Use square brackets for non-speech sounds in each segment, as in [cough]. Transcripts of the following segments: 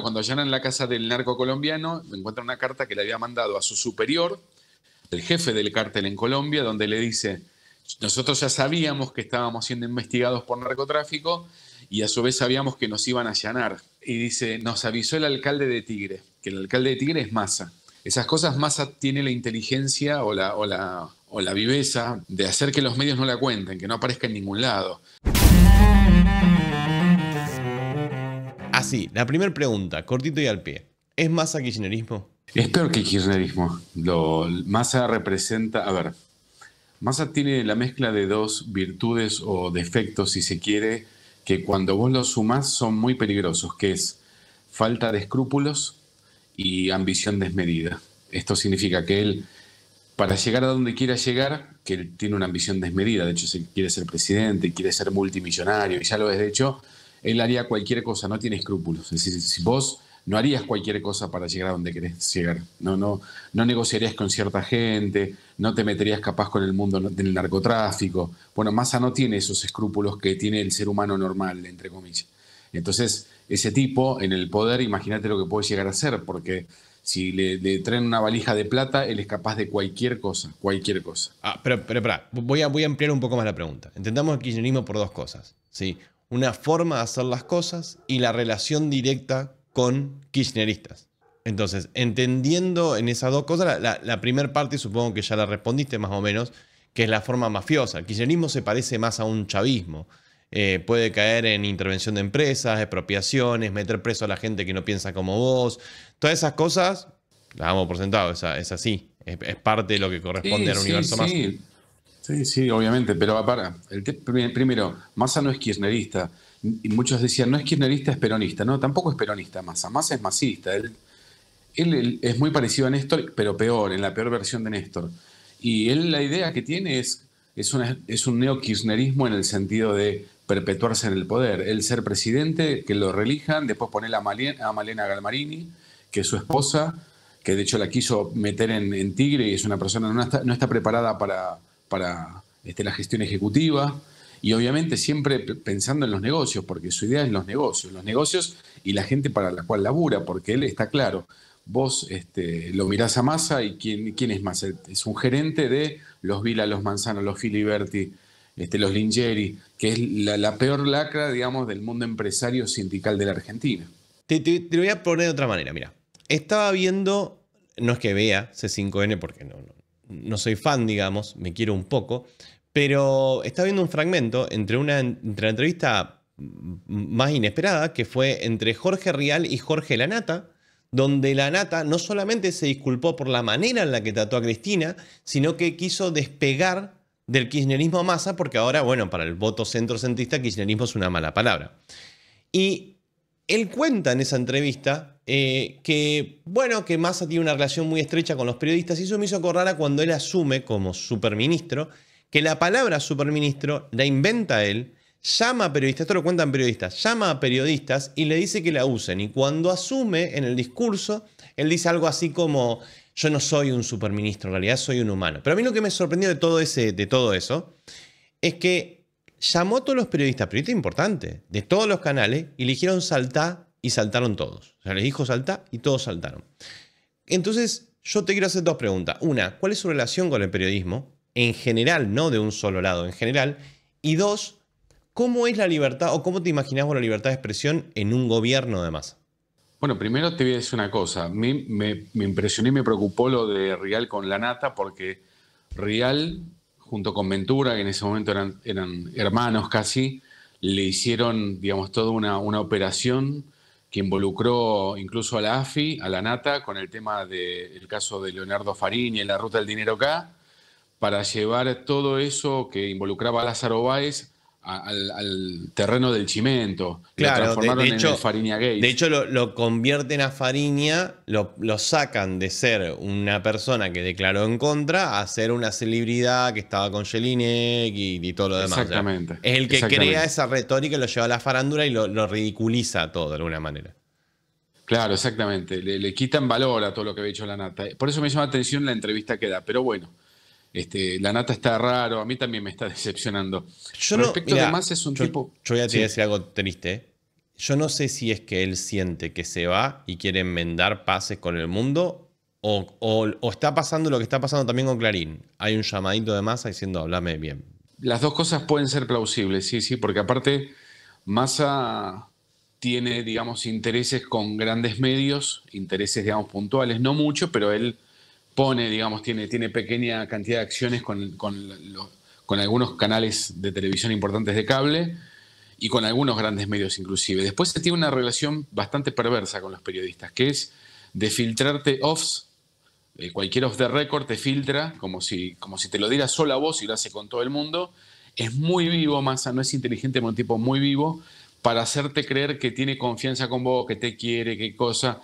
Cuando allanan la casa del narco colombiano, encuentran una carta que le había mandado a su superior, el jefe del cártel en Colombia, donde le dice, nosotros ya sabíamos que estábamos siendo investigados por narcotráfico y a su vez sabíamos que nos iban a allanar. Y dice, nos avisó el alcalde de Tigre, que el alcalde de Tigre es Massa. Esas cosas Massa tiene la inteligencia o la, o la viveza de hacer que los medios no la cuenten, que no aparezca en ningún lado. Así, ah, la primera pregunta, cortito y al pie. ¿Es masa kirchnerismo? Es peor que kirchnerismo. Lo, representa, a ver, Massa tiene la mezcla de dos virtudes o defectos, si se quiere, que cuando vos los sumás son muy peligrosos, que es falta de escrúpulos y ambición desmedida. Esto significa que él, para llegar a donde quiera llegar, que él tiene una ambición desmedida, de hecho quiere ser presidente, quiere ser multimillonario, y ya lo es, de hecho, él haría cualquier cosa, no tiene escrúpulos. Es decir, si vos no harías cualquier cosa para llegar a donde querés llegar. No, no, no negociarías con cierta gente, no te meterías capaz con el mundo del narcotráfico. Bueno, Massa no tiene esos escrúpulos que tiene el ser humano normal, entre comillas. Entonces, ese tipo en el poder, imagínate lo que puede llegar a ser, porque si le, traen una valija de plata, él es capaz de cualquier cosa, cualquier cosa. Ah, pero, pero, voy, a, voy a ampliar un poco más la pregunta. Entendamos el kirchnerismo por dos cosas. ¿sí? una forma de hacer las cosas y la relación directa con kirchneristas. Entonces, entendiendo en esas dos cosas, la, primera parte supongo que ya la respondiste más o menos, que es la forma mafiosa. El kirchnerismo se parece más a un chavismo. Eh, puede caer en intervención de empresas, expropiaciones, meter preso a la gente que no piensa como vos. Todas esas cosas, las damos por sentado, es, así. Es, parte de lo que corresponde al universo más. Sí, sí, obviamente, pero para, el primero, Massa no es kirchnerista. Y muchos decían, no es kirchnerista, es peronista. No, tampoco es peronista Massa, Massa es masista. Él, es muy parecido a Néstor, pero peor, en la peor versión de Néstor. Y él la idea que tiene es, es, una, es un neo-kirchnerismo en el sentido de perpetuarse en el poder. Él ser presidente, que lo relijan, después poner a, Malena, a Malena Galmarini, que es su esposa, que de hecho la quiso meter en, Tigre y es una persona no está, no está preparada para para este, la gestión ejecutiva y obviamente siempre pensando en los negocios, porque su idea es los negocios, los negocios y la gente para la cual labura, porque él está claro, vos este, lo mirás a Massa y quién, quién es Massa, es un gerente de los Vila, los Manzano, los Filiberti, este, los Lingeri, que es la, peor lacra, digamos, del mundo empresario sindical de la Argentina. Te, lo voy a poner de otra manera, mira. Estaba viendo, no es que vea C5N porque no, no soy fan, digamos, me quiero un poco, pero estaba viendo un fragmento entre una, entrevista más inesperada, que fue entre Jorge Rial y Jorge Lanata, donde Lanata no solamente se disculpó por la manera en la que trató a Cristina, sino que quiso despegar del kirchnerismo a porque ahora, bueno, para el voto centrocentrista, kirchnerismo es una mala palabra. Y él cuenta en esa entrevista eh, que, bueno, que Massa tiene una relación muy estrecha con los periodistas y eso me hizo acordar a cuando él asume como superministro que la palabra superministro la inventa él, llama a periodistas, esto lo cuentan periodistas, llama a periodistas y le dice que la usen. Y cuando asume en el discurso, él dice algo así como, yo no soy un superministro, en realidad soy un humano. Pero a mí lo que me sorprendió de todo, ese, de todo eso es que Llamó a todos los periodistas, periodistas importantes, de todos los canales, y le dijeron saltá y saltaron todos. O sea, les dijo saltá y todos saltaron. Entonces, yo te quiero hacer dos preguntas. Una, ¿cuál es su relación con el periodismo? En general, no de un solo lado, en general. Y dos, ¿cómo es la libertad o cómo te imaginas la libertad de expresión en un gobierno de masa? Bueno, primero te voy a decir una cosa. Me, mí me impresionó y me preocupó lo de Rial con la nata porque Rial junto con Ventura, que en ese momento eran, hermanos casi, le hicieron, digamos, toda una, operación que involucró incluso a la AFI, a la NATA, con el tema del caso de Leonardo Farini en la ruta del dinero acá, para llevar todo eso que involucraba a Lázaro Báez al, terreno del cimento Claro, lo transformaron de, hecho, en Farinia De hecho, lo, convierten a Farinia, lo, sacan de ser una persona que declaró en contra a ser una celebridad que estaba con Jelinek y, todo lo demás. Exactamente. Es el que crea esa retórica lo lleva a la farándula y lo, ridiculiza todo de alguna manera. Claro, exactamente. Le, le, quitan valor a todo lo que había dicho la nata. Por eso me llama la atención la entrevista que da. Pero bueno, este, la nata está raro, a mí también me está [laughs] decepcionando. Yo no, es un tipo... Yo voy a, decir algo triste. ¿eh? Yo no sé si es que él siente que se va y quiere enmendar pases con el mundo o, está pasando lo que está pasando también con Clarín. Hay un llamadito de Massa diciendo, háblame bien. Las dos cosas pueden ser plausibles, sí, sí, porque aparte Massa tiene, digamos, intereses con grandes medios, intereses, digamos, puntuales, no mucho, pero él pone, digamos, tiene, tiene pequeña cantidad de acciones con, con algunos canales de televisión importantes de cable y con algunos grandes medios inclusive. Después se tiene una relación bastante perversa con los periodistas, que es de filtrarte offs, eh, cualquier off de récord te filtra, como si, como si te lo diera sola voz y lo hace con todo el mundo. Es muy vivo, Massa, no es inteligente, pero un tipo muy vivo, para hacerte creer que tiene confianza con vos, que te quiere, qué cosa.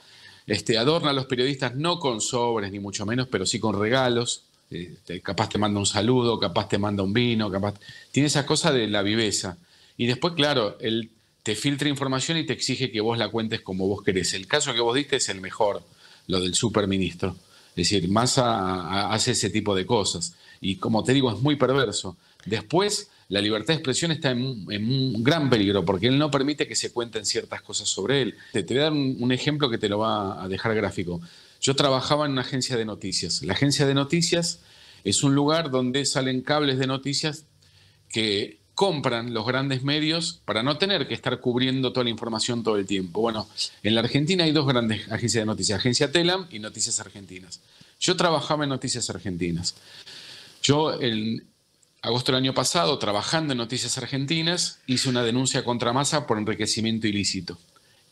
Este, adorna a los periodistas no con sobres, ni mucho menos, pero sí con regalos. Este, capaz te manda un saludo, capaz te manda un vino, capaz. Tiene esa cosa de la viveza. Y después, claro, él te filtra información y te exige que vos la cuentes como vos querés. El caso que vos diste es el mejor, lo del superministro. Es decir, Massa hace ese tipo de cosas. Y como te digo, es muy perverso. Después la libertad de expresión está en, un gran peligro porque él no permite que se cuenten ciertas cosas sobre él. Te, voy a dar un, un, ejemplo que te lo va a dejar gráfico. Yo trabajaba en una agencia de noticias. La agencia de noticias es un lugar donde salen cables de noticias que compran los grandes medios para no tener que estar cubriendo toda la información todo el tiempo. Bueno, en la Argentina hay dos grandes agencias de noticias, Agencia Telam y Noticias Argentinas. Yo trabajaba en Noticias Argentinas. Yo en, agosto del año pasado, trabajando en Noticias Argentinas, hice una denuncia contra Massa por enriquecimiento ilícito.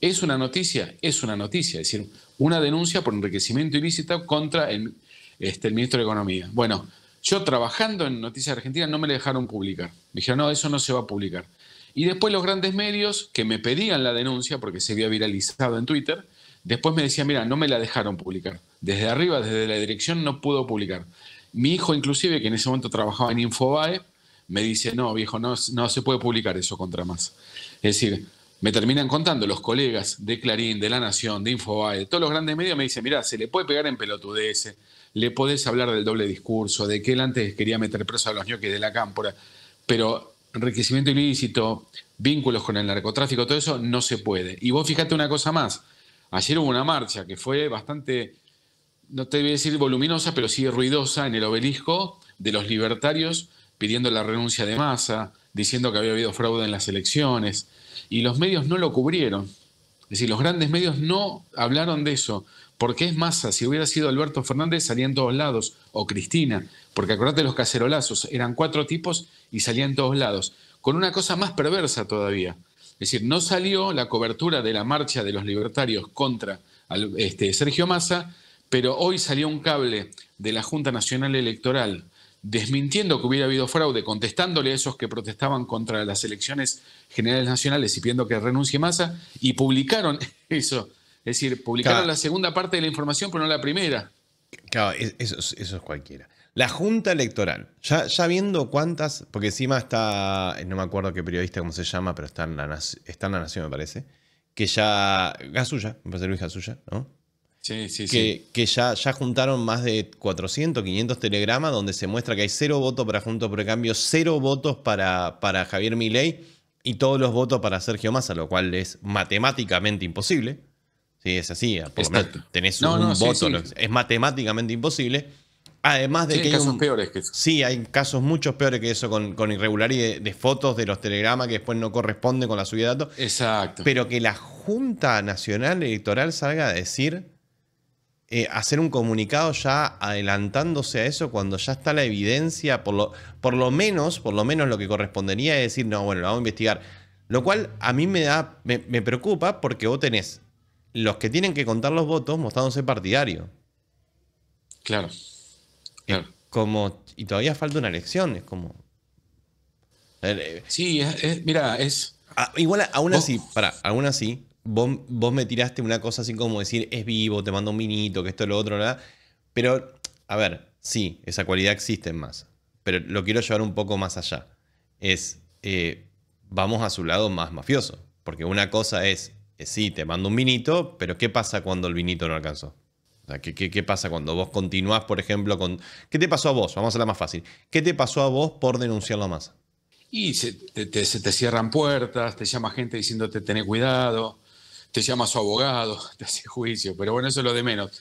¿Es una noticia? Es una noticia, es decir, una denuncia por enriquecimiento ilícito contra el, este, el ministro de Economía. Bueno, yo trabajando en Noticias Argentinas no me la dejaron publicar. Me dijeron, no, eso no se va a publicar. Y después los grandes medios que me pedían la denuncia, porque se había viralizado en Twitter, después me decían, mira, no me la dejaron publicar. Desde arriba, desde la dirección, no pudo publicar. Mi hijo, inclusive, que en ese momento trabajaba en Infobae, me dice, no, viejo, no, no se puede publicar eso contra más. Es decir, me terminan contando los colegas de Clarín, de La Nación, de Infobae, de todos los grandes medios, me dicen, mira, se le puede pegar en pelotudeces, le podés hablar del doble discurso, de que él antes quería meter preso a los ñoques de la cámpora, pero enriquecimiento ilícito, vínculos con el narcotráfico, todo eso no se puede. Y vos fíjate una cosa más, ayer hubo una marcha que fue bastante no te voy a decir voluminosa, pero sí ruidosa en el obelisco de los libertarios pidiendo la renuncia de Massa, diciendo que había habido fraude en las elecciones, y los medios no lo cubrieron. Es decir, los grandes medios no hablaron de eso, porque es Massa, si hubiera sido Alberto Fernández salía en todos lados, o Cristina, porque acordate los cacerolazos, eran cuatro tipos y salían en todos lados, con una cosa más perversa todavía. Es decir, no salió la cobertura de la marcha de los libertarios contra este, Sergio Massa, pero hoy salió un cable de la Junta Nacional Electoral desmintiendo que hubiera habido fraude, contestándole a esos que protestaban contra las elecciones generales nacionales y pidiendo que renuncie Massa, y publicaron [laughs] eso. Es decir, publicaron la segunda parte de la información, pero no la primera. Claro, eso, es cualquiera. La Junta Electoral, ya, viendo cuántas, porque encima está, no me acuerdo qué periodista, cómo se llama, pero está en La, está en la Nación, me parece, que ya, Gasulla, me parece Luis Gasulla, ¿no? que, ya, ya juntaron más de 400, 500 telegramas donde se muestra que hay cero votos para Juntos por Cambio, cero votos para, para Javier Milei y todos los votos para Sergio Massa, lo cual es matemáticamente imposible. Sí, es así, por tenés un voto, es matemáticamente imposible. Además de que. Hay casos peores que Sí, hay casos muchos peores que eso, con, con irregularidades de, fotos de los telegramas que después no corresponden con la subida de datos. Exacto. Pero que la Junta Nacional Electoral salga a decir eh, hacer un comunicado ya adelantándose a eso cuando ya está la evidencia, por lo, por lo menos, por lo menos lo que correspondería es decir, no, bueno, lo vamos a investigar. Lo cual a mí me da, me, preocupa porque vos tenés los que tienen que contar los votos mostrándose partidario. Claro. Como, y todavía falta una elección, es como. Eh, eh, sí, mira, es. Ah, igual, aún así, para, aún así, vos, me tiraste una cosa así como decir, es vivo, te mando un vinito, que esto, lo otro, nada. Pero, a ver, sí, esa cualidad existe en masa. Pero lo quiero llevar un poco más allá. Es, eh, vamos a su lado más mafioso. Porque una cosa es, eh, sí, te mando un vinito, pero ¿qué pasa cuando el vinito no alcanzó? ¿qué, pasa cuando vos continuás, por ejemplo, con... ¿Qué te pasó a vos? Vamos a la más fácil. ¿Qué te pasó a vos por denunciarlo a masa? Y se te, se te, cierran puertas, te llama gente diciéndote tené cuidado, se llama su abogado, [laughs] te hace juicio, pero bueno, eso es lo de menos,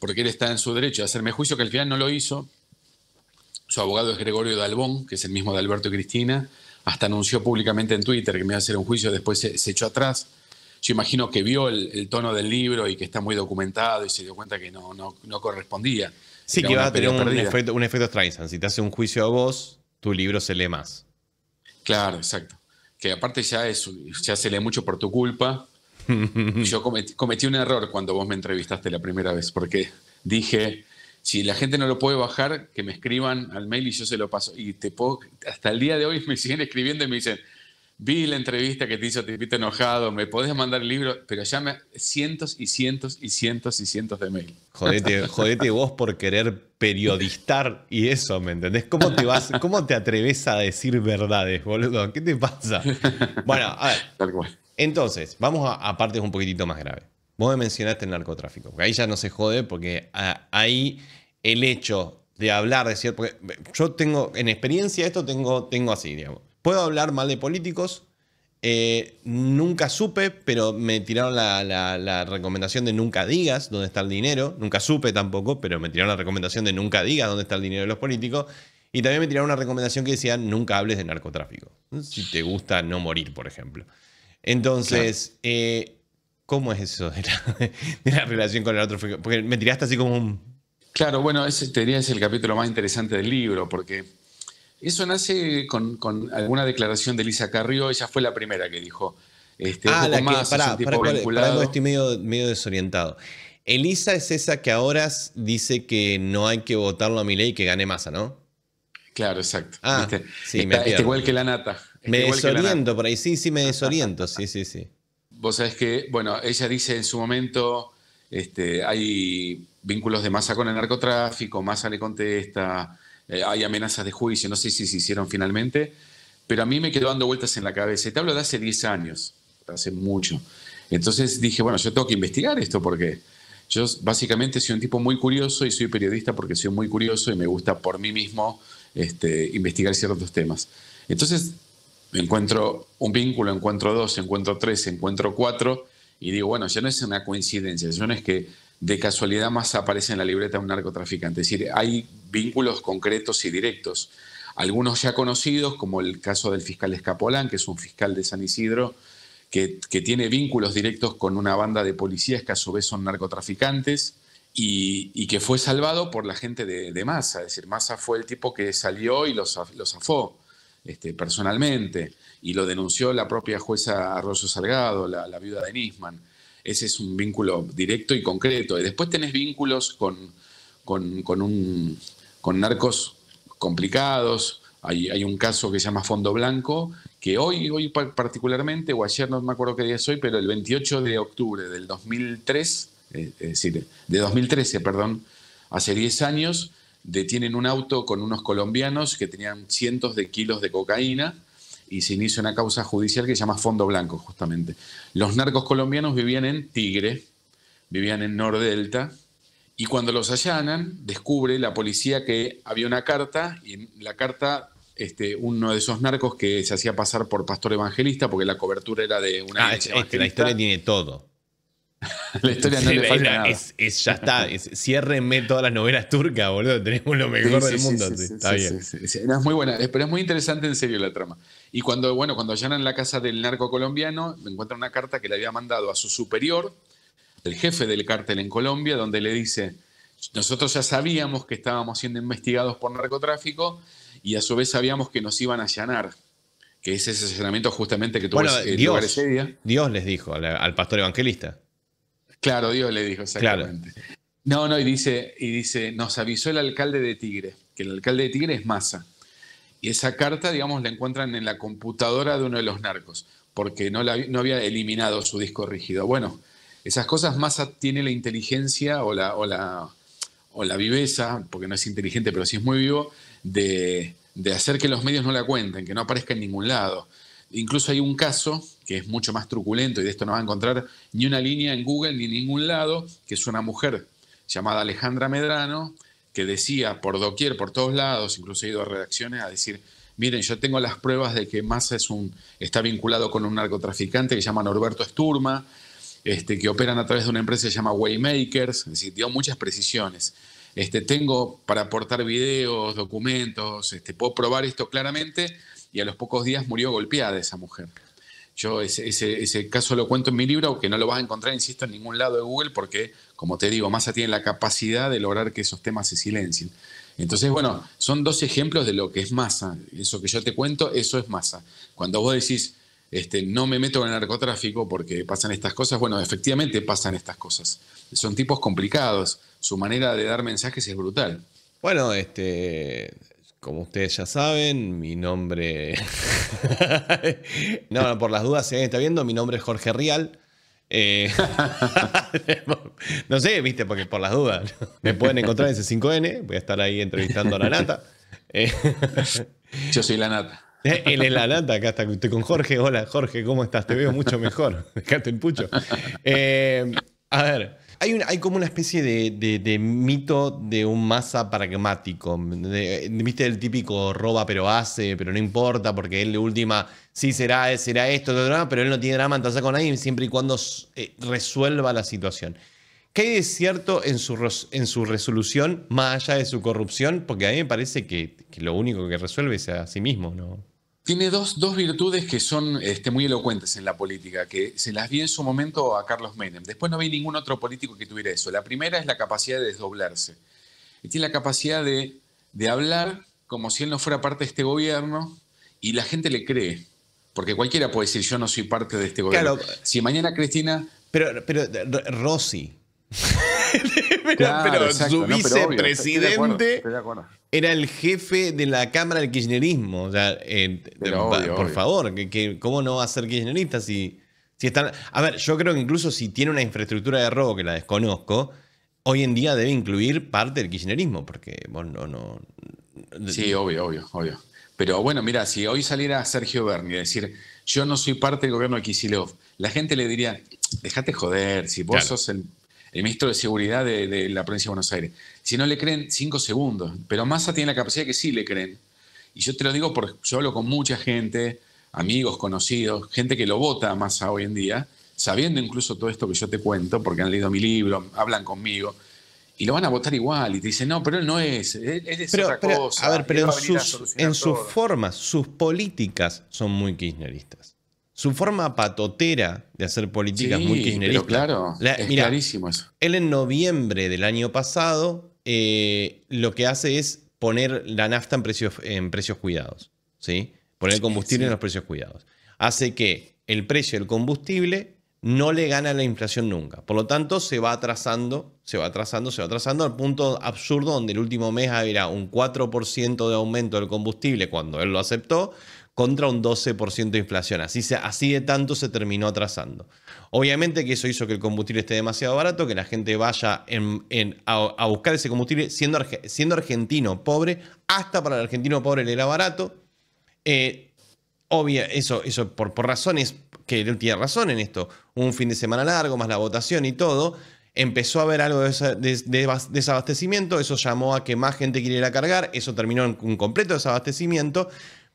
porque él está en su derecho de hacerme juicio, que al final no lo hizo. Su abogado es Gregorio Dalbón, que es el mismo de Alberto y Cristina, hasta anunció públicamente en Twitter que me iba a hacer un juicio, después se, echó atrás. Yo imagino que vio el, tono del libro y que está muy documentado y se dio cuenta que no, no, correspondía. Sí, que va a tener un, efecto, un efecto Si te hace un juicio a vos, tu libro se lee más. Claro, exacto. Que aparte ya, es, ya se lee mucho por tu culpa [laughs] Yo cometí, un error cuando vos me entrevistaste la primera vez, porque dije, si la gente no lo puede bajar, que me escriban al mail y yo se lo paso. Y te puedo, hasta el día de hoy me siguen escribiendo y me dicen, vi la entrevista que te hizo Tipito Enojado, me podés mandar el libro, pero ya me cientos y cientos y cientos y cientos de mail. Jodete, [laughs] jodete vos por querer periodistar y eso, ¿me entendés? ¿Cómo te, vas, ¿Cómo te atreves a decir verdades, boludo? ¿Qué te pasa? [laughs] Bueno, a ver. Tal cual. Entonces, vamos a, partes un poquitito más graves. Vos me mencionaste el narcotráfico, porque ahí ya no se jode, porque hay ah, ahí el hecho de hablar, de cierto. yo tengo, en experiencia, esto tengo, así, digamos. Puedo hablar mal de políticos. Eh, nunca supe, pero me tiraron la, la, recomendación de nunca digas dónde está el dinero. Nunca supe tampoco, pero me tiraron la recomendación de nunca digas dónde está el dinero de los políticos. Y también me tiraron una recomendación que decía nunca hables de narcotráfico. Si te gusta no morir, por ejemplo. Entonces, eh, ¿cómo es eso de la, relación con el otro? Porque me tiraste así como un... Claro, bueno, ese te diría es el capítulo más interesante del libro, porque eso nace con, alguna declaración de Elisa Carrió, ella fue la primera que dijo... Este, ah, la más, para estoy medio, medio desorientado. Elisa es esa que ahora dice que no hay que votarlo a mi ley y que gane masa, ¿no? Claro, exacto. Ah, Sí, me este igual que la nata me desoriento por ahí, sí, sí, me [laughs] desoriento, sí, sí, sí. Vos sabés que, bueno, ella dice en su momento, este, hay vínculos de masa con el narcotráfico, masa le contesta, eh, hay amenazas de juicio, no sé si se hicieron finalmente, pero a mí me quedó dando vueltas en la cabeza. te hablo de hace 10 años, hace mucho. Entonces dije, bueno, yo tengo que investigar esto porque yo básicamente soy un tipo muy curioso y soy periodista porque soy muy curioso y me gusta por mí mismo este, investigar ciertos temas. Entonces encuentro un vínculo, encuentro dos, encuentro tres, encuentro cuatro, y digo, bueno, ya no es una coincidencia, ya no es que de casualidad más aparece en la libreta un narcotraficante. Es decir, hay vínculos concretos y directos. Algunos ya conocidos, como el caso del fiscal Escapolán, que es un fiscal de San Isidro, que, que tiene vínculos directos con una banda de policías que a su vez son narcotraficantes. Y, que fue salvado por la gente de, de Massa, es decir, Massa fue el tipo que salió y los, los afó. Este, personalmente y lo denunció la propia jueza Arroyo Salgado, la, viuda de Nisman. Ese es un vínculo directo y concreto. Y después tenés vínculos con, un, narcos complicados. Hay, hay, un caso que se llama Fondo Blanco, que hoy, hoy particularmente, o ayer no me acuerdo qué día es hoy, pero el 28 de octubre del 2003, eh, es decir, de 2013, perdón, hace 10 años, detienen un auto con unos colombianos que tenían cientos de kilos de cocaína y se inicia una causa judicial que se llama Fondo Blanco, justamente. Los narcos colombianos vivían en Tigre, vivían en Nordelta, y cuando los allanan, descubre la policía que había una carta, y en la carta, este, uno de esos narcos que se hacía pasar por pastor evangelista, porque la cobertura era de una... Ah, es que la historia tiene todo. [laughs] la historia no le falta nada. ya está, ciérrenme todas las novelas turcas, boludo. Tenemos lo mejor del mundo. está bien. es muy buena, pero es muy interesante en serio la trama. Y cuando, bueno, cuando allanan la casa del narco colombiano, encuentran una carta que le había mandado a su superior, el jefe del cártel en Colombia, donde le dice: Nosotros ya sabíamos que estábamos siendo investigados por narcotráfico y a su vez sabíamos que nos iban a allanar que es ese allanamiento justamente que tuvo bueno, Dios, Dios les dijo al pastor evangelista. Claro, Dios le dijo, exactamente. No, no, y dice, y dice, nos avisó el alcalde de Tigre, que el alcalde de Tigre es Massa. Y esa carta, digamos, la encuentran en la computadora de uno de los narcos, porque no, la, no había eliminado su disco rígido. Bueno, esas cosas Massa tiene la inteligencia o la, o la, o la viveza, porque no es inteligente, pero sí es muy vivo, de, de hacer que los medios no la cuenten, que no aparezca en ningún lado. Incluso hay un caso que es mucho más truculento y de esto no va a encontrar ni una línea en Google ni en ningún lado, que es una mujer llamada Alejandra Medrano, que decía por doquier, por todos lados, incluso he ido a redacciones a decir, miren, yo tengo las pruebas de que Massa es un, está vinculado con un narcotraficante que se llama Norberto Esturma, este, que operan a través de una empresa que se llama Waymakers, es decir, dio muchas precisiones. Este, tengo para aportar videos, documentos, este, puedo probar esto claramente y a los pocos días murió golpeada esa mujer. Yo ese, caso lo cuento en mi libro, que no lo vas a encontrar, insisto, en ningún lado de Google, porque, como te digo, Masa tiene la capacidad de lograr que esos temas se silencien. Entonces, bueno, son dos ejemplos de lo que es Masa. Eso que yo te cuento, eso es Masa. Cuando vos decís, este, no me meto en el narcotráfico porque pasan estas cosas, bueno, efectivamente pasan estas cosas. Son tipos complicados. Su manera de dar mensajes es brutal. Bueno, este, como ustedes ya saben, mi nombre. [laughs] no, por las dudas, si alguien está viendo, mi nombre es Jorge Rial. Eh, [laughs] no sé, viste, porque por las dudas. Me pueden encontrar en C5N, voy a estar ahí entrevistando a la nata. Eh, Yo soy la nata. [laughs] Él es la nata, acá está, estoy con Jorge. Hola Jorge, ¿cómo estás? Te veo mucho mejor. Dejate el pucho. Eh, a ver, hay, como una especie de, mito de un masa pragmático. Viste el típico roba pero hace, pero no importa, porque él de última, sí será, será esto, pero él no tiene drama, entonces con nadie siempre y cuando eh, resuelva la situación. ¿Qué hay de cierto en su, en su resolución, más allá de su corrupción? Porque a mí me parece que lo único que resuelve es a sí mismo, ¿no? tiene dos, virtudes que son este, muy elocuentes en la política, que se las vi en su momento a Carlos Menem. Después no vi ningún otro político que tuviera eso. La primera es la capacidad de desdoblarse. tiene la capacidad de, hablar como si él no fuera parte de este gobierno y la gente le cree. Porque cualquiera puede decir, yo no soy parte de este gobierno. Si mañana Cristina... Pero, pero eh, Rossi. [laughs] pero, su vicepresidente era el jefe de la Cámara del Kirchnerismo. O sea, eh, por favor, que, ¿cómo no va a ser kirchnerista si, si están... A ver, yo creo que incluso si tiene una infraestructura de robo que la desconozco, hoy en día debe incluir parte del kirchnerismo, porque bueno, no... Sí, obvio, obvio, obvio. Pero bueno, mira, si hoy saliera Sergio Berni a decir, yo no soy parte del gobierno de Kisilov, la gente le diría, dejate joder, si vos sos el el ministro de Seguridad de, la provincia de Buenos Aires. Si no le creen, cinco segundos. Pero Massa tiene la capacidad que sí le creen. Y yo te lo digo porque yo hablo con mucha gente, amigos, conocidos, gente que lo vota a Massa hoy en día, sabiendo incluso todo esto que yo te cuento, porque han leído mi libro, hablan conmigo. Y lo van a votar igual y te dicen, no, pero él no es, él, es otra cosa. A ver, pero en sus formas, sus políticas son muy kirchneristas. Su forma patotera de hacer políticas muy claro, es clarísimo eso. Él en noviembre del año pasado eh, lo que hace es poner la nafta en precios, cuidados, ¿sí? Poner el combustible en los precios cuidados. Hace que el precio del combustible no le gana la inflación nunca. Por lo tanto, se va atrasando, se va atrasando, se va atrasando al punto absurdo donde el último mes había un 4% de aumento del combustible cuando él lo aceptó, contra un 12% de inflación. Así, así de tanto se terminó atrasando. Obviamente que eso hizo que el combustible esté demasiado barato, que la gente vaya a, buscar ese combustible siendo, argentino pobre, hasta para el argentino pobre le era barato. Eh, eso, eso por, razones que él tiene razón en esto, un fin de semana largo, más la votación y todo, empezó a haber algo de, desabastecimiento, eso llamó a que más gente quisiera ir a cargar, eso terminó en un completo desabastecimiento,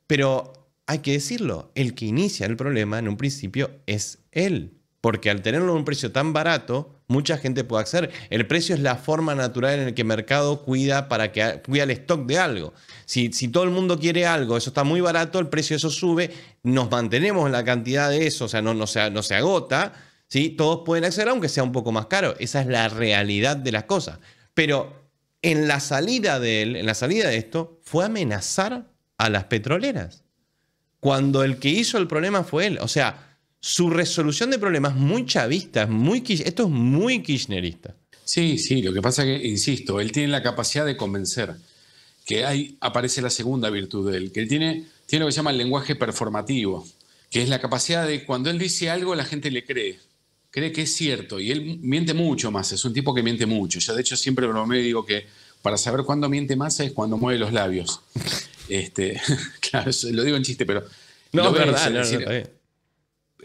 pero hay que decirlo, el que inicia el problema en un principio es él. Porque al tenerlo a un precio tan barato, mucha gente puede acceder. El precio es la forma natural en la que el mercado cuida para que cuida el stock de algo. Si, si, todo el mundo quiere algo, eso está muy barato, el precio eso sube, nos mantenemos en la cantidad de eso, o sea, no, no, se, no se agota, todos pueden acceder aunque sea un poco más caro. Esa es la realidad de las cosas. Pero en la salida de en la salida de esto, fue amenazar a las petroleras cuando el que hizo el problema fue él. O sea, su resolución de problemas muy chavista, muy, esto es muy kirchnerista. Sí, sí, lo que pasa es que, insisto, él tiene la capacidad de convencer, que ahí aparece la segunda virtud de él, que él tiene, tiene lo que se llama el lenguaje performativo, que es la capacidad de cuando él dice algo la gente le cree, cree que es cierto, y él miente mucho más, es un tipo que miente mucho. Yo de hecho siempre bromeo y digo que para saber cuándo miente más es cuando mueve los labios. Este, [laughs] claro, lo digo en chiste, pero. No, verdad,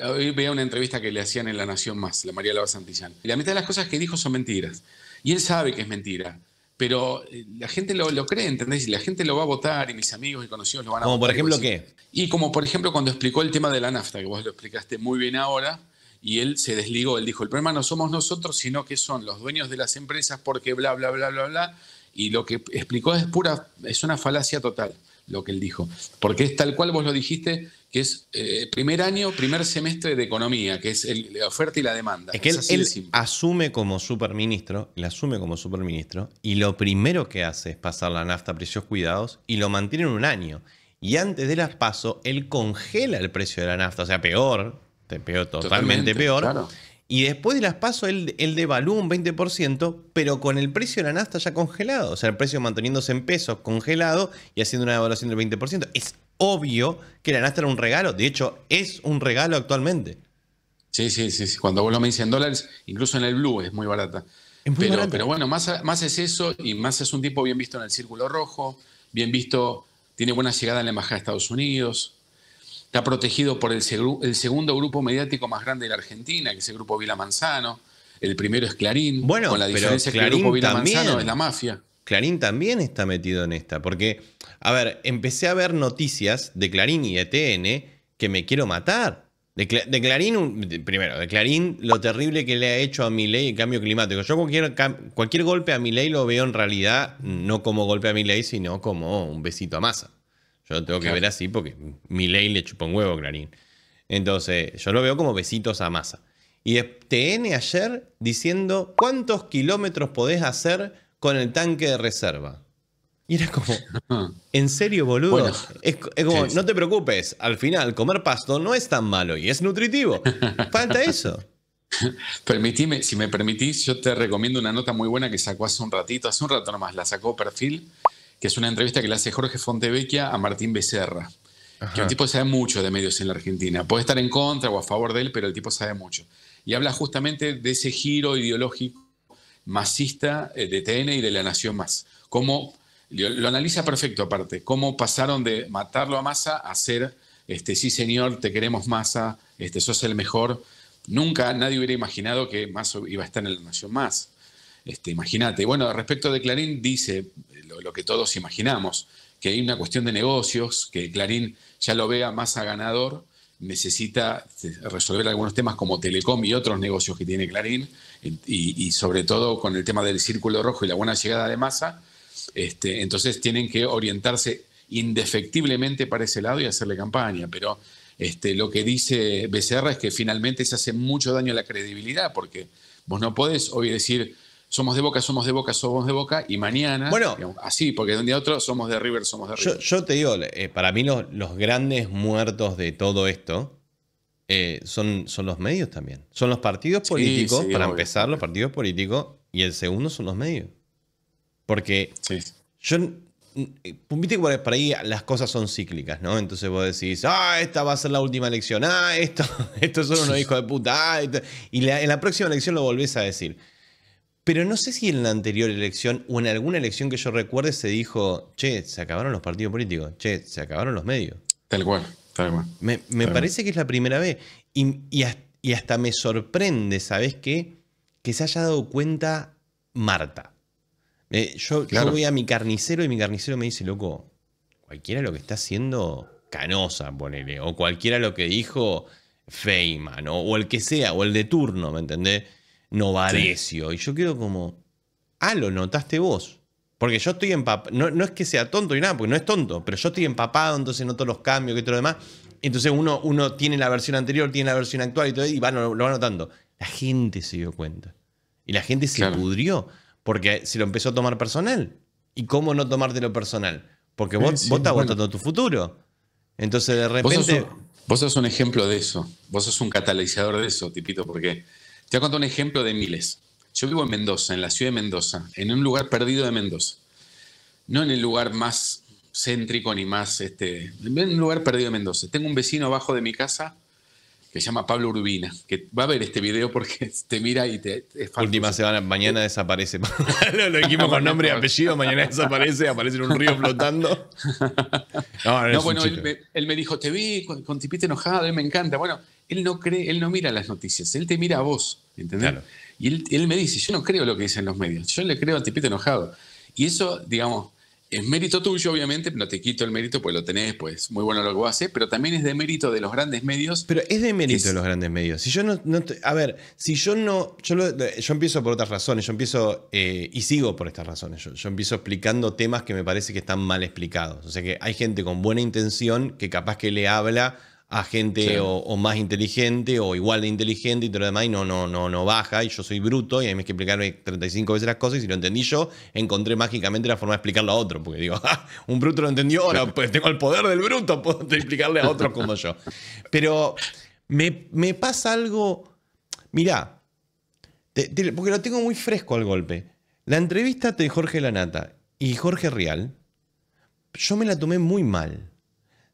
Hoy veía una entrevista que le hacían en La Nación Más, la María Lava Santillán. Y la mitad de las cosas que dijo son mentiras. Y él sabe que es mentira. Pero eh, la gente lo, cree, ¿entendés? Y la gente lo va a votar, y mis amigos y conocidos lo van a votar. por ejemplo qué? Y como por ejemplo cuando explicó el tema de la nafta, que vos lo explicaste muy bien ahora, y él se desligó, él dijo, el problema no somos nosotros, sino que son los dueños de las empresas porque bla, bla, bla, bla, bla, y lo que explicó es pura, es una falacia total lo que él dijo, porque es tal cual vos lo dijiste, que es eh, primer año, primer semestre de economía, que es la oferta y la demanda. Es que él, asume como superministro, le asume como superministro, y lo primero que hace es pasar la nafta a precios cuidados y lo mantiene un año. Y antes de las paso, él congela el precio de la nafta, o sea, peor, peor totalmente, peor. Y después de las pasos, él, devalúa un 20%, pero con el precio de la nafta ya congelado. O sea, el precio manteniéndose en pesos, congelado y haciendo una devaluación del 20%. Es obvio que la nafta era un regalo. De hecho, es un regalo actualmente. Sí, sí, sí. Cuando vos lo me en dólares, incluso en el Blue es muy barata. pero, bueno, más, más es eso y más es un tipo bien visto en el Círculo Rojo, bien visto, tiene buena llegada en la Embajada de Estados Unidos. Está protegido por el, segundo grupo mediático más grande de la Argentina, que es el grupo Vila Manzano. El primero es Clarín. Bueno, con la diferencia que el grupo Manzano la mafia. Clarín también está metido en esta, porque, a ver, empecé a ver noticias de Clarín y ETN que me quiero matar. De, Clarín, primero, de Clarín lo terrible que le ha hecho a mi ley el cambio climático. Yo cualquier, cualquier golpe a mi ley lo veo en realidad no como golpe a mi ley, sino como un besito a masa. Yo tengo que ver así porque mi ley le chupó un huevo, Clarín. Entonces, yo lo veo como besitos a masa. Y TN ayer diciendo cuántos kilómetros podés hacer con el tanque de reserva. Y era como, [laughs] ¿en serio, boludo? es, como, no te preocupes, al final comer pasto no es tan malo y es nutritivo. Falta eso. [laughs] si me permitís, yo te recomiendo una nota muy buena que sacó hace un ratito, hace un rato nomás, la sacó perfil que es una entrevista que le hace Jorge Fontevecchia a Martín Becerra. Que un tipo sabe mucho de medios en la Argentina. Puede estar en contra o a favor de él, pero el tipo sabe mucho. Y habla justamente de ese giro ideológico masista eh, de TN y de La Nación Más. Cómo, lo, analiza perfecto aparte, cómo pasaron de matarlo a Massa a ser, este, sí señor, te queremos Massa, este, sos el mejor. Nunca nadie hubiera imaginado que Massa iba a estar en La Nación Más. Este, Imagínate. Bueno, respecto de Clarín, dice lo, que todos imaginamos, que hay una cuestión de negocios, que Clarín ya lo vea más a ganador, necesita este, resolver algunos temas como Telecom y otros negocios que tiene Clarín, y, sobre todo con el tema del círculo rojo y la buena llegada de masa. Este, entonces tienen que orientarse indefectiblemente para ese lado y hacerle campaña, pero este, lo que dice Becerra es que finalmente se hace mucho daño a la credibilidad, porque vos no podés hoy decir, somos de Boca, somos de Boca, somos de Boca, y mañana, bueno, así, porque de un día a otro somos de River, somos de River. Yo, te digo, eh, para mí los, grandes muertos de todo esto eh, son, son los medios también. Son los partidos políticos, para empezar, los partidos políticos, y el segundo son los medios. Porque sí. yo... Viste que ahí las cosas son cíclicas, ¿no? Entonces vos decís, ah, esta va a ser la última elección, ah, esto, [laughs] esto son unos hijos de puta, ah, y en la próxima elección lo volvés a decir. Pero no sé si en la anterior elección o en alguna elección que yo recuerde se dijo, che, se acabaron los partidos políticos, che, se acabaron los medios. Tal cual, tal cual. Me, parece que es la primera vez. Y, hasta, me sorprende, ¿sabes qué? Que se haya dado cuenta Marta. Eh, yo, voy a mi carnicero y mi carnicero me dice, loco, cualquiera lo que está haciendo Canosa, ponele, o cualquiera lo que dijo Feynman, o el que sea, o el de turno, ¿me entendés? No Sí. Y yo quiero como, ah, lo notaste vos. Porque yo estoy empapado, no, no, es que sea tonto y nada, porque no es tonto, pero yo estoy empapado, entonces noto los cambios y todo lo demás. Entonces uno, uno tiene la versión anterior, tiene la versión actual y todo, y va, lo, va notando. La gente se dio cuenta. Y la gente se pudrió, porque se lo empezó a tomar personal. ¿Y cómo no tomártelo personal? Porque vos, estás votando tu futuro. Entonces de repente... vos sos un ejemplo de eso, vos sos un catalizador de eso, tipito, porque te voy a contar un ejemplo de miles. Yo vivo en Mendoza, en la ciudad de Mendoza, en un lugar perdido de Mendoza. No en el lugar más céntrico ni más, este, en un lugar perdido de Mendoza. Tengo un vecino abajo de mi casa que se llama Pablo Urbina, que va a ver este video porque [laughs] te mira y te... Última semana, mañana desaparece. [laughs] lo, dijimos con nombre y [laughs] apellido, mañana desaparece, aparece en un río flotando. No, bueno, él me, dijo, te vi con, tipito enojado, él me encanta. Bueno, él no cree, él no mira las noticias, él te mira a vos, ¿entendés? Y él, me dice, yo no creo lo que dicen los medios, yo le creo a tipita enojado. Y eso, digamos, es mérito tuyo, obviamente, no te quito el mérito, pues lo tenés, pues muy bueno lo que haces, pero también es de mérito de los grandes medios. Pero es de mérito de los grandes medios. Si yo no, a ver, si yo no, yo, yo, empiezo por otras razones, yo empiezo eh, y sigo por estas razones, yo, empiezo explicando temas que me parece que están mal explicados. O sea que hay gente con buena intención que capaz que le habla a gente o, más inteligente o igual de inteligente y todo lo demás y no, no, no, no baja y yo soy bruto y hay que explicarme 35 veces las cosas y si lo entendí yo, encontré mágicamente la forma de explicarlo a otro, porque digo, [laughs] ah, un bruto lo entendió, ahora pues tengo el poder del bruto, puedo explicarle a otros como yo. Pero me, pasa algo, mirá, porque lo tengo muy fresco al golpe. La entrevista de Jorge Lanata y Jorge Real, yo me la tomé muy mal.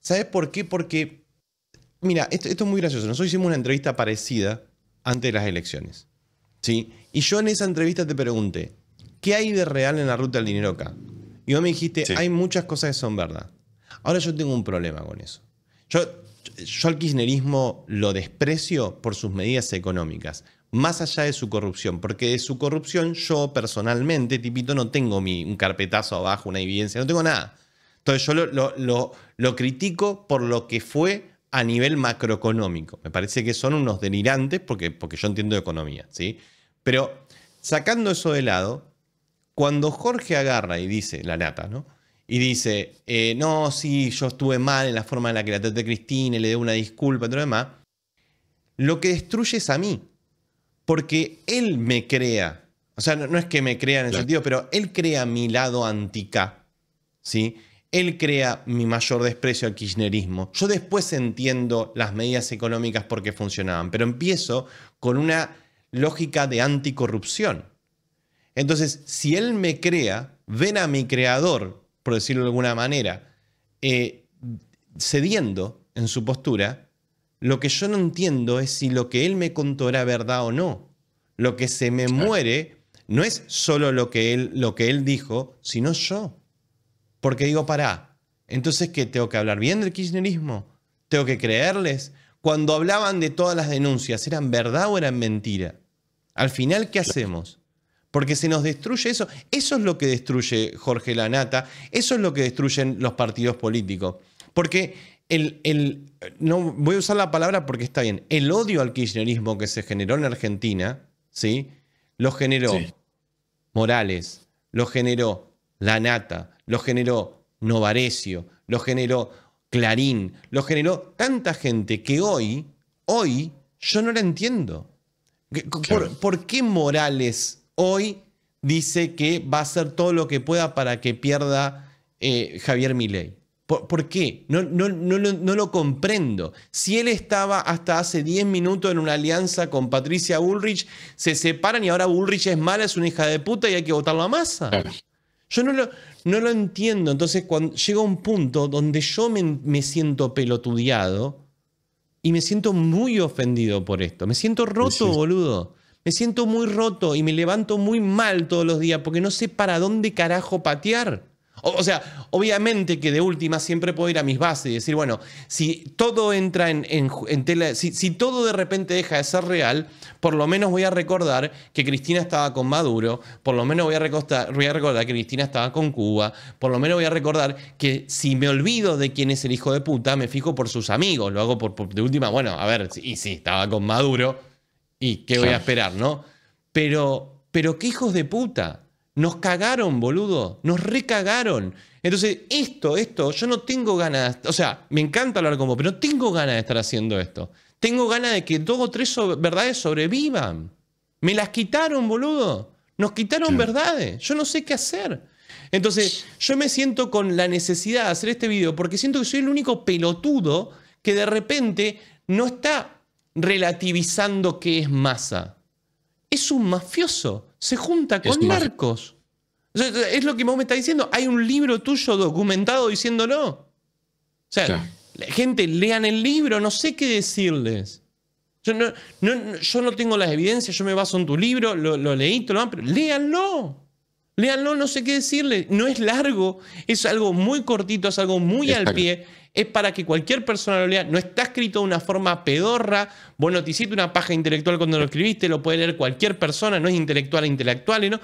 ¿Sabes por qué? Porque mira, esto, es muy gracioso. Nosotros hicimos una entrevista parecida antes de las elecciones. ¿sí? Y yo en esa entrevista te pregunté, ¿qué hay de real en la ruta del dinero acá? Y vos me dijiste, hay muchas cosas que son verdad. Ahora yo tengo un problema con eso. Yo, yo al kirchnerismo lo desprecio por sus medidas económicas, más allá de su corrupción, porque de su corrupción yo personalmente, tipito, no tengo mi, un carpetazo abajo, una evidencia, no tengo nada. Entonces yo lo, lo critico por lo que fue a nivel macroeconómico. Me parece que son unos delirantes porque, porque yo entiendo economía, ¿sí? Pero sacando eso de lado, cuando Jorge agarra y dice, la nata, ¿no? Y dice, eh, no, sí, yo estuve mal en la forma en la que la traté a Cristina, y le doy una disculpa y todo lo demás, lo que destruye es a mí. Porque él me crea. O sea, no, es que me crea en el sentido, pero él crea mi lado anti-K, ¿sí? Él crea mi mayor desprecio al kirchnerismo. Yo después entiendo las medidas económicas porque funcionaban, pero empiezo con una lógica de anticorrupción. Entonces, si él me crea, ven a mi creador, por decirlo de alguna manera, eh, cediendo en su postura, lo que yo no entiendo es si lo que él me contó era verdad o no. Lo que se me muere no es solo lo que él, lo que él dijo, sino yo. Porque digo, pará, entonces que tengo que hablar bien del kirchnerismo, tengo que creerles. Cuando hablaban de todas las denuncias, ¿eran verdad o eran mentira? Al final, ¿qué hacemos? Porque se nos destruye eso. Eso es lo que destruye Jorge Lanata, eso es lo que destruyen los partidos políticos. Porque el, no voy a usar la palabra porque está bien, el odio al kirchnerismo que se generó en Argentina, ¿sí? Lo generó Morales, lo generó la Nata, lo generó Novarecio, lo generó Clarín, lo generó tanta gente que hoy, hoy, yo no la entiendo. ¿Por, qué Morales hoy dice que va a hacer todo lo que pueda para que pierda eh, Javier Milei? ¿Por, qué? No, lo comprendo. Si él estaba hasta hace 10 minutos en una alianza con Patricia Bullrich, se separan y ahora Bullrich es mala, es una hija de puta y hay que votarlo a masa. Yo no lo, no lo entiendo. Entonces, cuando llega un punto donde yo me, siento pelotudeado y me siento muy ofendido por esto. Me siento roto, boludo. Me siento muy roto y me levanto muy mal todos los días porque no sé para dónde carajo patear. O, sea, obviamente que de última siempre puedo ir a mis bases y decir, bueno, si todo entra en, tela, si, todo de repente deja de ser real, por lo menos voy a recordar que Cristina estaba con Maduro, por lo menos voy a, recordar que Cristina estaba con Cuba, por lo menos voy a recordar que si me olvido de quién es el hijo de puta, me fijo por sus amigos, lo hago por, de última, bueno, a ver, y si estaba con Maduro, ¿y qué voy a esperar, no? Pero, pero qué hijos de puta. Nos cagaron, boludo. Nos recagaron. Entonces, esto, esto, yo no tengo ganas. O sea, me encanta hablar con vos, pero no tengo ganas de estar haciendo esto. Tengo ganas de que dos o tres verdades sobrevivan. Me las quitaron, boludo. Nos quitaron verdades. Yo no sé qué hacer. Entonces, yo me siento con la necesidad de hacer este video porque siento que soy el único pelotudo que de repente no está relativizando qué es masa. Es un mafioso se junta con Marcos es lo que vos me está diciendo. Hay un libro tuyo documentado diciéndolo. O sea, gente, lean el libro, no sé qué decirles. Yo no, yo no tengo las evidencias, yo me baso en tu libro, lo, leí, pero léanlo. Léanlo, no sé qué decirle. No es largo, es algo muy cortito, es algo muy al pie. Es para que cualquier persona lo lea. No está escrito de una forma pedorra. Vos no te hiciste una paja intelectual cuando lo escribiste, lo puede leer cualquier persona, no es intelectual intelectual, ¿no?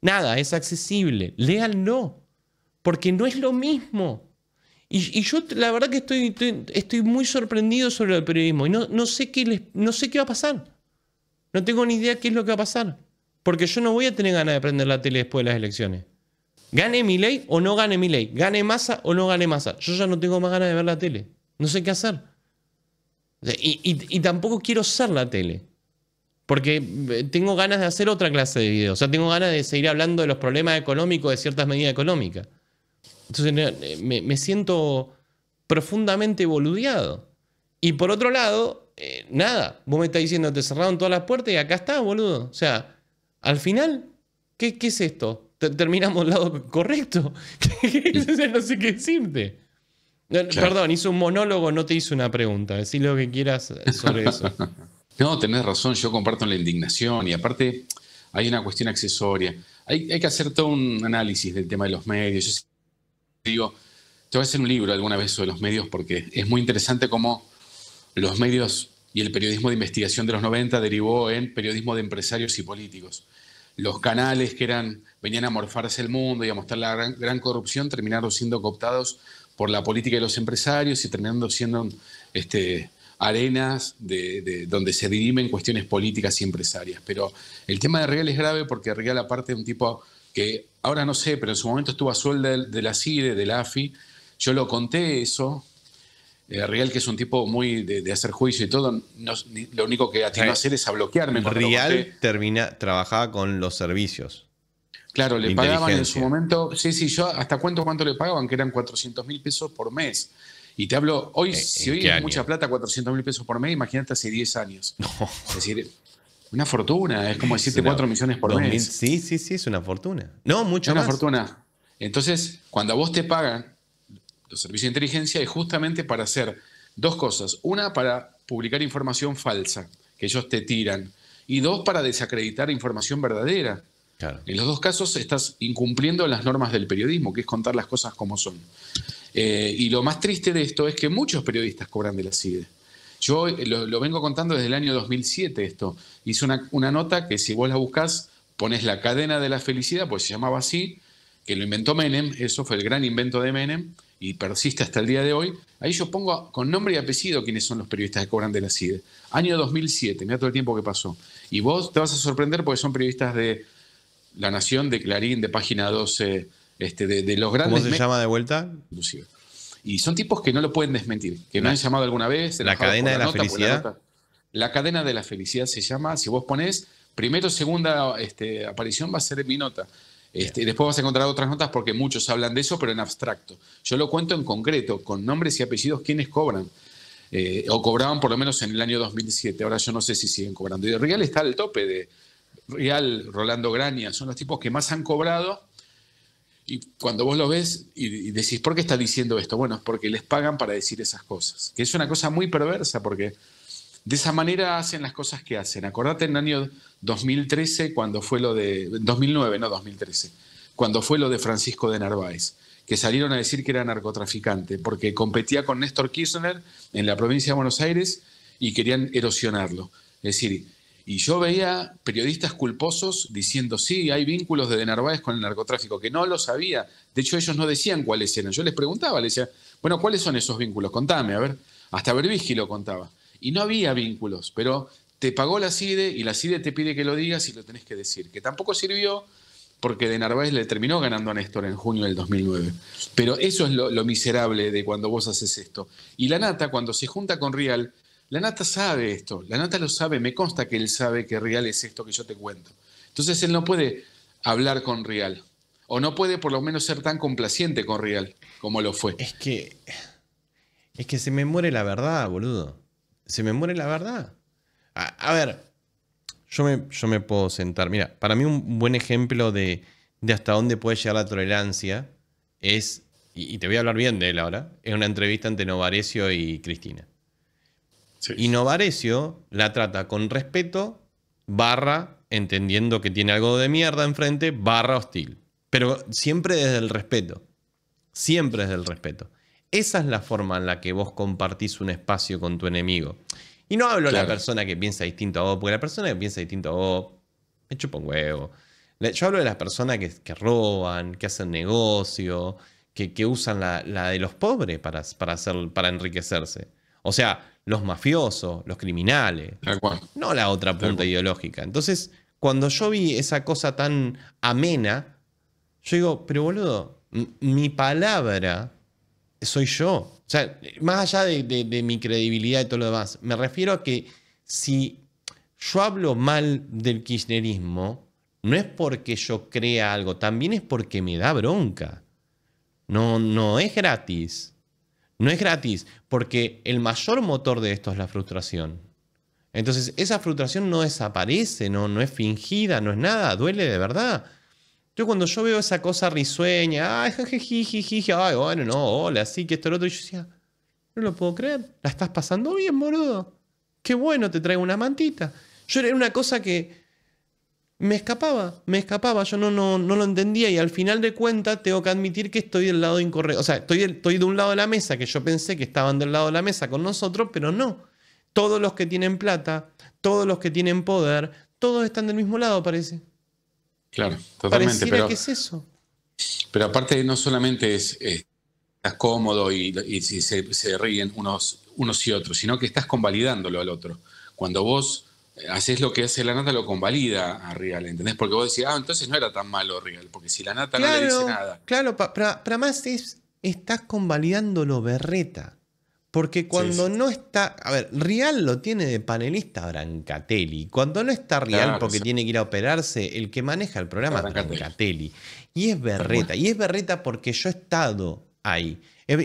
Nada, es accesible. no porque no es lo mismo. Y, yo la verdad que estoy, estoy, muy sorprendido sobre el periodismo y no, no, sé qué no sé qué va a pasar. No tengo ni idea qué es lo que va a pasar. Porque yo no voy a tener ganas de prender la tele después de las elecciones. Gane mi ley o no gane mi ley. Gane masa o no gane masa. Yo ya no tengo más ganas de ver la tele. No sé qué hacer. Y, tampoco quiero ser la tele. Porque eh, tengo ganas de hacer otra clase de video. O sea, tengo ganas de seguir hablando de los problemas económicos, de ciertas medidas económicas. Entonces eh, eh, me, siento profundamente boludeado. Y por otro lado, nada, vos me estás diciendo, te cerraron todas las puertas y acá está, boludo. O sea, al final, ¿qué, es esto? terminamos el lado correcto. [laughs] no sé qué decirte. Perdón, hizo un monólogo, no te hizo una pregunta. Decí lo que quieras sobre eso. [laughs] no, tenés razón, yo comparto la indignación y aparte hay una cuestión accesoria. Hay, que hacer todo un análisis del tema de los medios. Yo digo, te voy a hacer un libro alguna vez sobre los medios porque es muy interesante cómo los medios y el periodismo de investigación de los 90 derivó en periodismo de empresarios y políticos los canales que eran, venían a morfarse el mundo y a mostrar la gran, corrupción terminaron siendo cooptados por la política de los empresarios y terminando siendo este, arenas de, donde se dirimen cuestiones políticas y empresarias. Pero el tema de Real es grave porque Real, aparte de un tipo que ahora no sé, pero en su momento estuvo a sueldo de, de la CIDE, de la AFI, yo lo conté eso Real, eh, Rial, que es un tipo muy de, hacer juicio y todo, lo único que atinó a hacer es a bloquearme. Rial termina, trabajaba con los servicios. Claro, le pagaban en su momento, sí, sí, yo hasta cuento cuánto le pagaban, que eran 400 mil pesos por mes. Y te hablo, hoy, eh, si hoy es mucha plata, 400 mil pesos por mes, imagínate hace 10 años. [laughs] Es decir, una fortuna, es como decirte cuatro millones por mes. Sí, sí, sí, es una fortuna. No, mucho es una fortuna. Entonces, cuando a vos te pagan los servicios de inteligencia es justamente para hacer dos cosas. Una, para publicar información falsa, que ellos te tiran. Y dos, para desacreditar información verdadera. En los dos casos estás incumpliendo las normas del periodismo, que es contar las cosas como son. Eh, y lo más triste de esto es que muchos periodistas cobran de la CIDE. Yo eh, lo, vengo contando desde el año 2007 esto. Hice una, una nota que si vos la buscás, pones la cadena de la felicidad, pues se llamaba así, que lo inventó Menem, eso fue el gran invento de Menem, y persiste hasta el día de hoy, ahí yo pongo con nombre y apellido quiénes son los periodistas que cobran de la CIDE. Año 2007, mira todo el tiempo que pasó. Y vos te vas a sorprender porque son periodistas de La Nación, de Clarín, de Página 12, este, de, los grandes... ¿Cómo se llama de vuelta? Y son tipos que no lo pueden desmentir, que no han llamado alguna vez. La cadena de la, felicidad. La, cadena de la felicidad se llama, si vos pones, primero, o segunda este, aparición va a ser mi nota. Este, después vas a encontrar otras notas porque muchos hablan de eso, pero en abstracto. Yo lo cuento en concreto, con nombres y apellidos, quienes cobran. Eh, o cobraban por lo menos en el año 2007. Ahora yo no sé si siguen cobrando. Y Real está al tope de Real, Rolando Grania son los tipos que más han cobrado. Y cuando vos lo ves y, y decís, ¿por qué está diciendo esto? Bueno, es porque les pagan para decir esas cosas. Que es una cosa muy perversa porque de esa manera hacen las cosas que hacen. Acordate en el año 2013, cuando fue lo de. 2009, no 2013, cuando fue lo de Francisco de Narváez, que salieron a decir que era narcotraficante, porque competía con Néstor Kirchner en la provincia de Buenos Aires y querían erosionarlo. Es decir, y yo veía periodistas culposos diciendo, sí, hay vínculos de, de Narváez con el narcotráfico, que no lo sabía. De hecho, ellos no decían cuáles eran. Yo les preguntaba, les decía, bueno, ¿cuáles son esos vínculos? Contame, a ver. Hasta Berbisky lo contaba. Y no había vínculos, pero te pagó la CIDE y la CIDE te pide que lo digas y lo tenés que decir, que tampoco sirvió porque de Narváez le terminó ganando a Néstor en junio del 2009. Pero eso es lo, miserable de cuando vos haces esto. Y la Nata, cuando se junta con Real la Nata sabe esto, la Nata lo sabe, me consta que él sabe que Real es esto que yo te cuento. Entonces él no puede hablar con Real o no puede por lo menos ser tan complaciente con Real como lo fue. Es que, es que se me muere la verdad, boludo se me muere la verdad. A, ver, yo me, yo me, puedo sentar. Mira, para mí un buen ejemplo de, de hasta dónde puede llegar la tolerancia es, y, te voy a hablar bien de él ahora, es una entrevista entre Novarecio y Cristina. Y Novarecio la trata con respeto, barra, entendiendo que tiene algo de mierda enfrente, barra hostil. Pero siempre desde el respeto. Siempre desde el respeto. Esa es la forma en la que vos compartís un espacio con tu enemigo. Y no hablo de la persona que piensa distinto a vos, porque la persona que piensa distinto a vos me chupa un huevo. Yo hablo de las personas que, que roban, que hacen negocio, que, usan la, de los pobres para, hacer, para enriquecerse. O sea, los mafiosos, los criminales. No la otra punta ideológica. Entonces, cuando yo vi esa cosa tan amena, yo digo, pero boludo, mi palabra soy yo. O sea, más allá de, mi credibilidad y todo lo demás, me refiero a que si yo hablo mal del kirchnerismo, no es porque yo crea algo, también es porque me da bronca. No, no es gratis. No es gratis, porque el mayor motor de esto es la frustración. Entonces, esa frustración no desaparece, no, no es fingida, no es nada, duele de verdad. Yo cuando yo veo esa cosa risueña, ay, ay, bueno, no, hola, sí, que esto, lo otro, y yo decía, no lo puedo creer, la estás pasando bien, boludo. Qué bueno, te traigo una mantita. Yo era una cosa que me escapaba, me escapaba, yo no, no, no lo entendía y al final de cuentas tengo que admitir que estoy del lado incorrecto, o sea, estoy, estoy de un lado de la mesa, que yo pensé que estaban del lado de la mesa con nosotros, pero no. Todos los que tienen plata, todos los que tienen poder, todos están del mismo lado, parece. Claro, totalmente. pero, es eso. Pero aparte no solamente es, eh, estás cómodo y, y se, ríen unos, unos y otros, sino que estás convalidándolo al otro. Cuando vos eh, haces lo que hace la nata, lo convalida a Real, ¿entendés? Porque vos decís, ah, entonces no era tan malo Real, porque si la nata no le dice nada. Claro, para más es, estás convalidándolo berreta. Porque cuando no está. A ver, Rial lo tiene de panelista Brancatelli. Cuando no está Rial porque tiene que ir a operarse, el que maneja el programa es Brancatelli. Y es berreta. Y es berreta porque yo he estado ahí.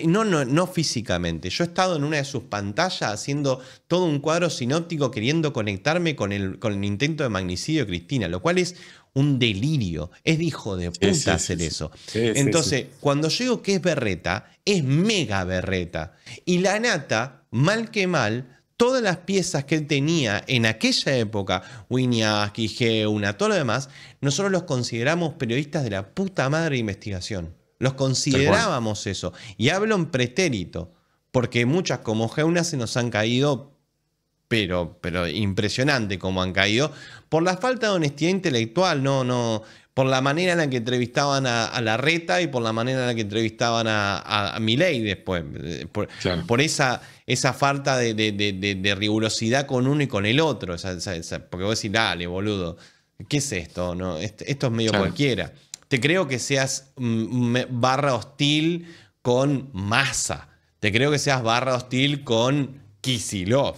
No, no, no físicamente. Yo he estado en una de sus pantallas haciendo todo un cuadro sinóptico queriendo conectarme con el, con el intento de magnicidio de Cristina, lo cual es un delirio. Es de hijo de puta hacer eso. Entonces, cuando llego que es berreta, es mega berreta. Y la nata, mal que mal, todas las piezas que él tenía en aquella época, Winiaski, g todo lo demás, nosotros los consideramos periodistas de la puta madre de investigación. Los considerábamos eso. Y hablo en pretérito, porque muchas como Geuna se nos han caído, pero, pero impresionante como han caído, por la falta de honestidad intelectual, no, no, por la manera en la que entrevistaban a, Larreta la reta y por la manera en la que entrevistaban a, a, Milei después, eh, por, esa, esa falta de, rigurosidad con uno y con el otro, porque vos decís, dale, boludo, ¿qué es esto? No, esto, es medio cualquiera. Te creo que seas mm, barra hostil con Massa. Te creo que seas barra hostil con Kisilov.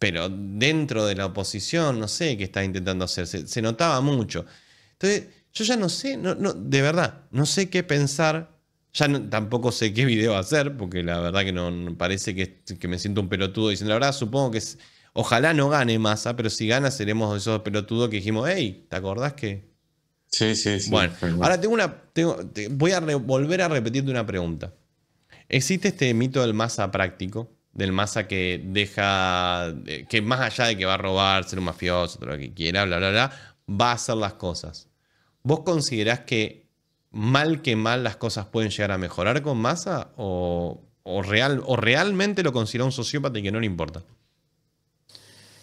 Pero dentro de la oposición, no sé qué está intentando hacer. Se, notaba mucho. Entonces, yo ya no sé, no, no, de verdad, no sé qué pensar. Ya tampoco sé qué video hacer, porque la verdad que no, parece que, me siento un pelotudo diciendo, la verdad, supongo que ojalá no gane Massa, pero si gana seremos esos pelotudos que dijimos, hey, ¿te acordás que Sí, sí, sí. Bueno, ahora tengo una. voy a volver a repetirte una pregunta. ¿Existe este mito del masa práctico? Del masa que deja. que más allá de que va a robar, ser un mafioso, todo lo que quiera, bla, bla, bla, va a hacer las cosas. ¿Vos considerás que mal que mal las cosas pueden llegar a mejorar con masa? ¿O, o, real, o realmente lo considera un sociópata y que no le importa?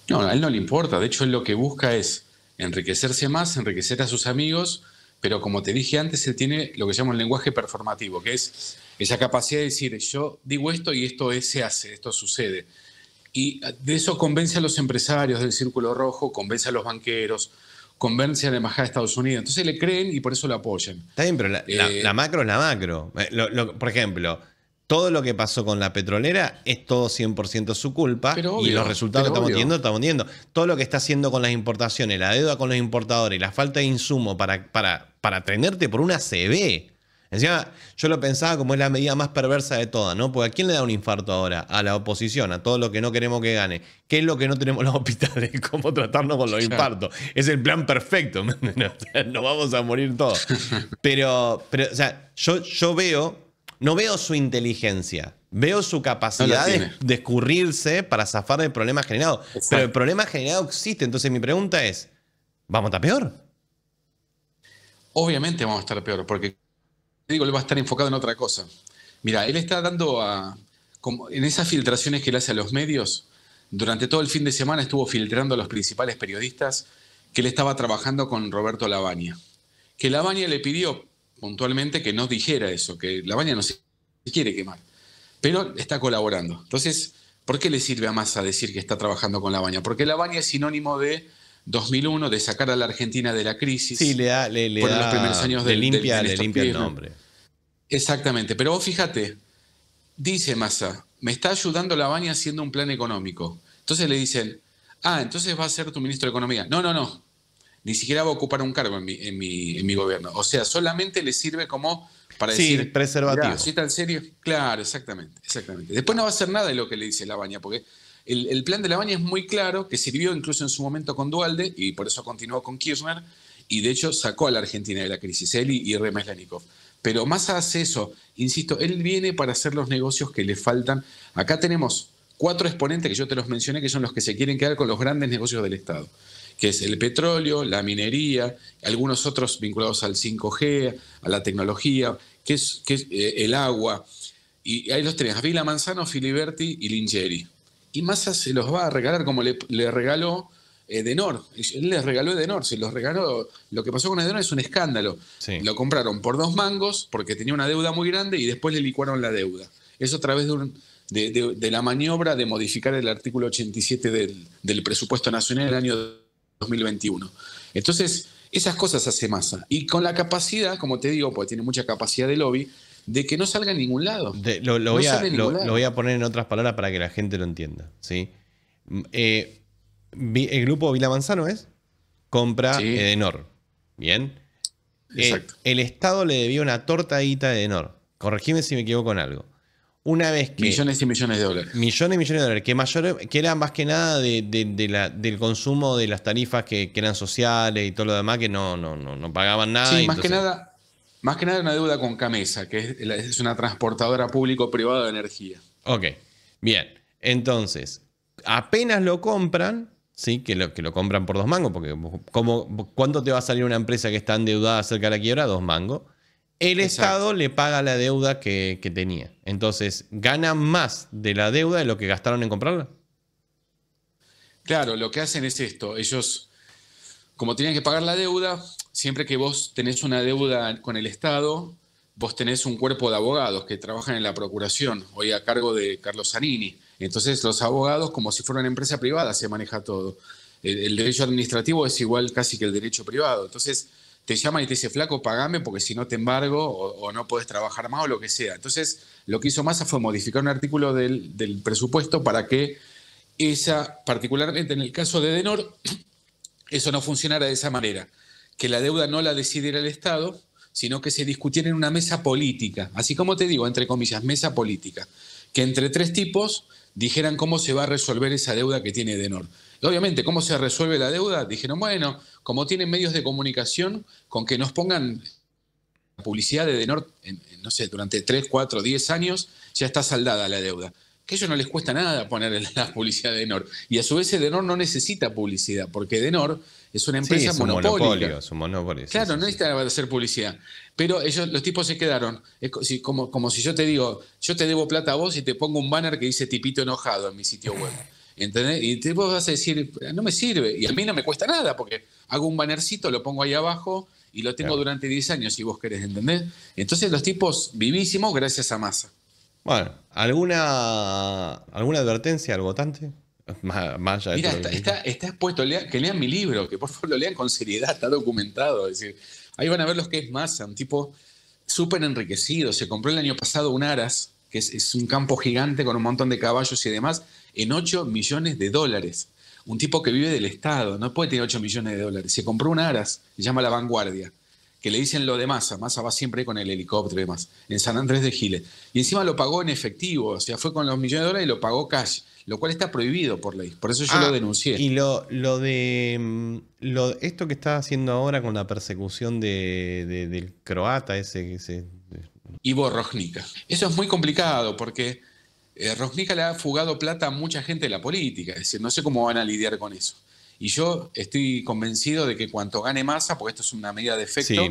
No, a él no le importa. De hecho, lo que busca es enriquecerse más, enriquecer a sus amigos, pero como te dije antes, se tiene lo que llama el lenguaje performativo, que es esa capacidad de decir, yo digo esto y esto se hace, esto sucede. Y de eso convence a los empresarios del Círculo Rojo, convence a los banqueros, convence a la Embajada de Estados Unidos. Entonces le creen y por eso lo apoyan. Está bien, pero la, eh, macro es la macro. Eh, por ejemplo, todo lo que pasó con la petrolera es todo 100% su culpa y los resultados que estamos viendo estamos teniendo. Todo lo que está haciendo con las importaciones, la deuda con los importadores, la falta de insumo para, para, para tenerte por una CB. Encima, yo lo pensaba como es la medida más perversa de todas, ¿no? Porque ¿a quién le da un infarto ahora? A la oposición, a todo lo que no queremos que gane. ¿Qué es lo que no tenemos los [laughs] hospitales? ¿Cómo tratarnos con los infartos? Es el plan perfecto. [laughs] Nos vamos a morir todos. [laughs] Pero, pero o sea, yo, yo veo no veo su inteligencia. Veo su capacidad de, descurrirse escurrirse para zafar del problema generado. Pero el problema generado existe. Entonces mi pregunta es, ¿vamos a estar peor? Obviamente vamos a estar peor, porque digo, le va a estar enfocado en otra cosa. Mira, él está dando a... Como en esas filtraciones que le hace a los medios, durante todo el fin de semana estuvo filtrando a los principales periodistas que él estaba trabajando con Roberto Lavania. Que Lavania le pidió puntualmente que no dijera eso, que la baña no se quiere quemar, pero está colaborando. Entonces, ¿por qué le sirve a Massa decir que está trabajando con la baña? Porque la baña es sinónimo de 2001, de sacar a la Argentina de la crisis. Sí, le los primeros años de limpia, le limpia el nombre. Exactamente, pero vos fíjate, dice Massa, me está ayudando la baña haciendo un plan económico. Entonces le dicen, ah, entonces va a ser tu ministro de Economía. No, no, no, ni siquiera va a ocupar un cargo en mi, gobierno. O sea, solamente le sirve como para sí, decir. preservativo. ¿sí tan serio? Claro, exactamente, exactamente. Después no va a hacer nada de lo que le dice la baña porque el, plan de la baña es muy claro, que sirvió incluso en su momento con Dualde y por eso continuó con Kirchner y de hecho sacó a la Argentina de la crisis, él y, Remeslanikov. Pero más hace eso, insisto, él viene para hacer los negocios que le faltan. Acá tenemos cuatro exponentes que yo te los mencioné, que son los que se quieren quedar con los grandes negocios del Estado que es el petróleo, la minería, algunos otros vinculados al 5G, a la tecnología, que es, que es eh, el agua. Y ahí los tres, Vila Manzano, Filiberti y Lingeri. Y Massa se los va a regalar como le, regaló Edenor. Eh, él les regaló Edenor, se los regaló. Lo que pasó con Edenor es un escándalo. Lo compraron por dos mangos porque tenía una deuda muy grande y después le licuaron la deuda. Eso a través de, un, de, la maniobra de modificar el artículo 87 del, del presupuesto nacional del año 2021. Entonces, esas cosas hace masa. Y con la capacidad, como te digo, porque tiene mucha capacidad de lobby, de que no salga a ningún lado. lo, voy a, poner en otras palabras para que la gente lo entienda. ¿sí? Mm, eh, el grupo Vila es, compra Edenor. Eh, ¿Bien? Eh, el Estado le debió una tortadita de Edenor. Corregime si me equivoco en algo una vez Millones y millones de dólares. Millones y millones de dólares. Que, mayor, que era más que nada de, la, del consumo de las tarifas que, eran sociales y todo lo demás, que no, no, no, no pagaban nada. Sí, más que nada. Más que nada una deuda con Camesa, que es, una transportadora público-privada de energía. Ok, bien. Entonces, apenas lo compran, ¿sí? Que lo, que lo compran por dos mangos, porque como, ¿cuánto te va a salir una empresa que está endeudada acerca de la quiebra? Dos mangos. El Estado le paga la deuda que, tenía. Entonces, gana más de la deuda de lo que gastaron en comprarla. Claro, lo que hacen es esto. Ellos, como tienen que pagar la deuda, siempre que vos tenés una deuda con el Estado, vos tenés un cuerpo de abogados que trabajan en la Procuración, hoy a cargo de Carlos Zanini. Entonces los abogados, como si fuera una empresa privada, se maneja todo. el derecho administrativo es igual casi que el derecho privado. Entonces, te llama y te dice, flaco, pagame porque si no te embargo o, no puedes trabajar más o lo que sea. Entonces, lo que hizo Massa fue modificar un artículo del, del presupuesto para que esa, particularmente en el caso de denor [clears throat] eso no funcionara de esa manera, que la deuda no la decidiera el Estado, sino que se discutiera en una mesa política, así como te digo, entre comillas, mesa política, que entre tres tipos dijeran cómo se va a resolver esa deuda que tiene denor Obviamente, ¿cómo se resuelve la deuda? Dijeron, bueno, como tienen medios de comunicación, con que nos pongan publicidad de Denor, no sé, durante 3, 4, 10 años, ya está saldada la deuda. Que a ellos no les cuesta nada poner [laughs] la publicidad de Denor. Y a su vez Denor no necesita publicidad, porque Denor es una empresa sí, es un Monopolio, es un monopolio, claro, no necesita hacer publicidad. Pero ellos, los tipos se quedaron. Es como, como si yo te digo, yo te debo plata a vos y te pongo un banner que dice tipito enojado en mi sitio web. Y vos vas a decir, no me sirve. Y a mí no me cuesta nada, porque hago un bannercito, lo pongo ahí abajo y lo tengo durante 10 años, si vos querés, entender Entonces los tipos vivísimos gracias a masa. Bueno, ¿alguna, alguna advertencia al votante? Más Mira, está, está, está, expuesto, que lean mi libro, que por favor lo lean con seriedad, está documentado. Es decir, ahí van a ver los que es masa, un tipo súper enriquecido. Se compró el año pasado un Aras, que es, un campo gigante con un montón de caballos y demás, en 8 millones de dólares. Un tipo que vive del Estado, no puede tener 8 millones de dólares. Se compró un Aras, se llama La Vanguardia, que le dicen lo de Massa. Massa va siempre con el helicóptero y demás, en San Andrés de Giles. Y encima lo pagó en efectivo, o sea, fue con los millones de dólares y lo pagó cash, lo cual está prohibido por ley. Por eso yo lo ah, denuncié. Y lo, lo de. Mm, esto que está haciendo ahora con la persecución de, del croata, ese. ese Ivo Rojnica. Eso es muy complicado porque eh, le ha fugado plata a mucha gente de la política, es decir, no sé cómo van a lidiar con eso. Y yo estoy convencido de que cuanto gane masa, porque esto es una medida de efecto,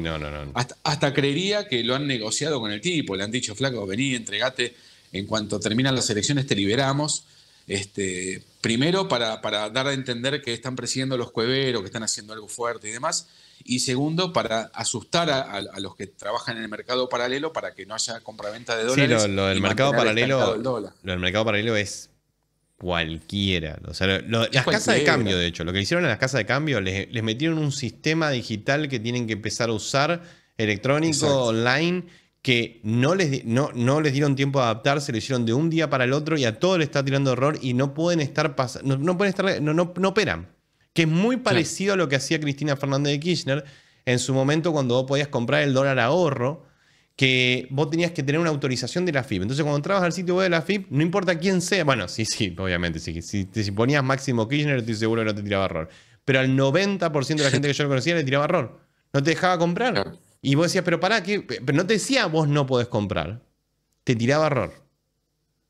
Hasta, creería que lo han negociado con el tipo, le han dicho, flaco, vení, entregate, en cuanto terminan las elecciones te liberamos. Este, primero para, para dar a entender que están presidiendo los cueveros, que están haciendo algo fuerte y demás, y segundo, para asustar a, los que trabajan en el mercado paralelo para que no haya compraventa de dólares. Sí, lo, del mercado paralelo. Lo mercado paralelo es cualquiera. las casas de cambio, de hecho, lo que hicieron a las casas de cambio, les, metieron un sistema digital que tienen que empezar a usar, electrónico, online, que no les, no, no les dieron tiempo a adaptarse, lo hicieron de un día para el otro y a todo le está tirando error y no pueden estar pasando, no, pueden estar, no, no operan que es muy parecido a lo que hacía Cristina Fernández de Kirchner en su momento cuando vos podías comprar el dólar ahorro, que vos tenías que tener una autorización de la FIP. Entonces, cuando entrabas al sitio web de la FIP, no importa quién sea, bueno, sí, sí, obviamente, sí, si, si, ponías Máximo Kirchner, estoy seguro que no te tiraba error. Pero al 90% de la gente que yo conocía le tiraba error. No te dejaba comprar. Y vos decías, pero pará, ¿qué? pero no te decía vos no podés comprar. Te tiraba error.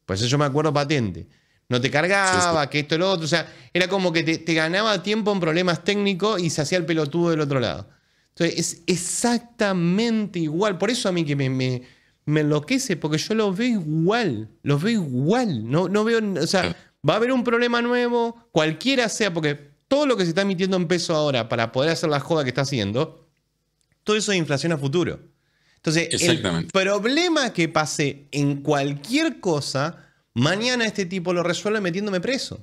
Por eso yo me acuerdo patente. No te cargaba, que esto, lo otro. O sea, era como que te, ganaba tiempo en problemas técnicos y se hacía el pelotudo del otro lado. Entonces, es exactamente igual. Por eso a mí que me, me, enloquece, porque yo los veo igual. Los veo igual. No, no veo. O sea, va a haber un problema nuevo, cualquiera sea, porque todo lo que se está emitiendo en peso ahora para poder hacer la joda que está haciendo, todo eso es inflación a futuro. Entonces, el problema que pase en cualquier cosa Mañana este tipo lo resuelve metiéndome preso.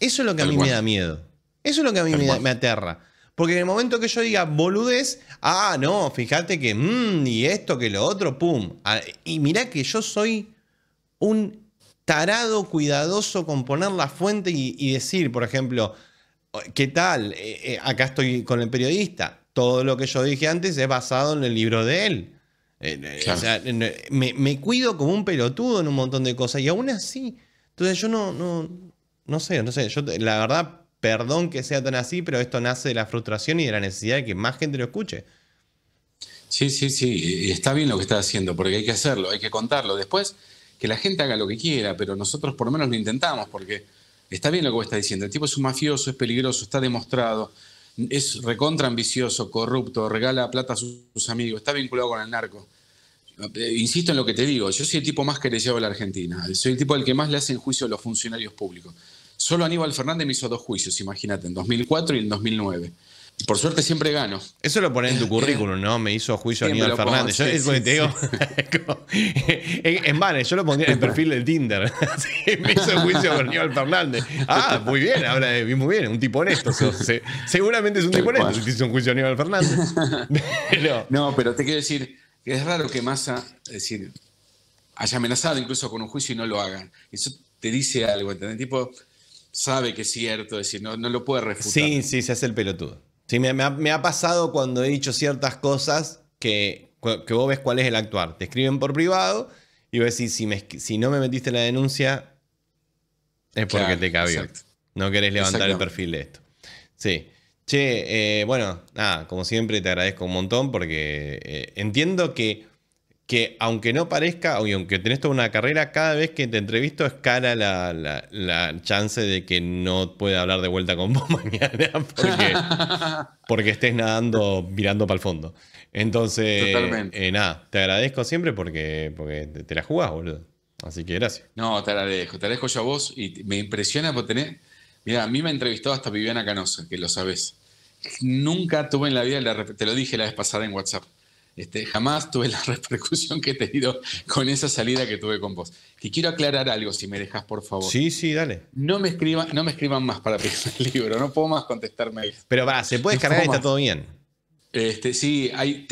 Eso es lo que a mí me da miedo. Eso es lo que a mí me, aterra. Porque en el momento que yo diga boludez, ah, no, fíjate que, mmm, y esto, que lo otro, pum. Ah, y mirá que yo soy un tarado cuidadoso con poner la fuente y, decir, por ejemplo, ¿qué tal? Eh, eh, acá estoy con el periodista. Todo lo que yo dije antes es basado en el libro de él. Eh, o eh, me, cuido como un pelotudo en un montón de cosas y aún así. Entonces yo no, no, sé, no sé. la verdad, perdón que sea tan así, pero esto nace de la frustración y de la necesidad de que más gente lo escuche. Sí, sí, sí. Está bien lo que está haciendo, porque hay que hacerlo, hay que contarlo. Después, que la gente haga lo que quiera, pero nosotros por lo menos lo intentamos, porque está bien lo que vos estás diciendo. El tipo es un mafioso, es peligroso, está demostrado es recontra ambicioso, corrupto, regala plata a sus amigos, está vinculado con el narco. Eh, insisto en lo que te digo, yo soy el tipo más querellado de la Argentina, soy el tipo al que más le hacen juicio a los funcionarios públicos. Solo Aníbal Fernández me hizo dos juicios, imagínate, en 2004 y en 2009. Por suerte siempre gano. Eso lo pones en tu [laughs] currículum, ¿no? Me hizo juicio a Aníbal Fernández. Yo, es porque te digo. [laughs] en vano, yo lo pondría en el perfil del Tinder. [laughs] me hizo juicio Aníbal Fernández. Ah, muy bien, ahora de muy bien. Un tipo honesto. seguramente es un tipo honesto si hizo un juicio Aníbal Fernández. no. pero te quiero decir que es raro que Massa, decir, haya amenazado incluso con un juicio y no lo hagan. Eso te dice algo, ¿entendés? El tipo sabe que es cierto, es decir, no, no lo puede refutar. Sí, sí, se hace el pelotudo. Sí, me, ha, pasado cuando he dicho ciertas cosas que, que vos ves cuál es el actuar. Te escriben por privado y vos decís, si, si no me metiste la denuncia, es porque te cabió. No querés levantar el perfil de esto. Sí. Che, eh, bueno, nada, como siempre te agradezco un montón porque eh, entiendo que que aunque no parezca, aunque tenés toda una carrera, cada vez que te entrevisto escala la, chance de que no pueda hablar de vuelta con [laughs] vos mañana [laughs] porque, estés nadando, mirando para el fondo. Entonces, eh, nada, te agradezco siempre porque, porque te, la jugás, boludo. Así que gracias. No, te agradezco, te agradezco yo a vos y me impresiona por tener... Mira, a mí me ha entrevistado hasta Viviana Canosa, que lo sabes. Nunca tuve en la vida, te lo dije la vez pasada en WhatsApp este, jamás tuve la [laughs] repercusión que he tenido con esa salida que tuve con vos. y quiero aclarar algo, si me dejas, por favor. Sí, sí, dale. No me escriban, no me escriban más para pedir el libro, no puedo más contestarme. Pero va, se puede descargar y está todo bien. Este, sí, hay,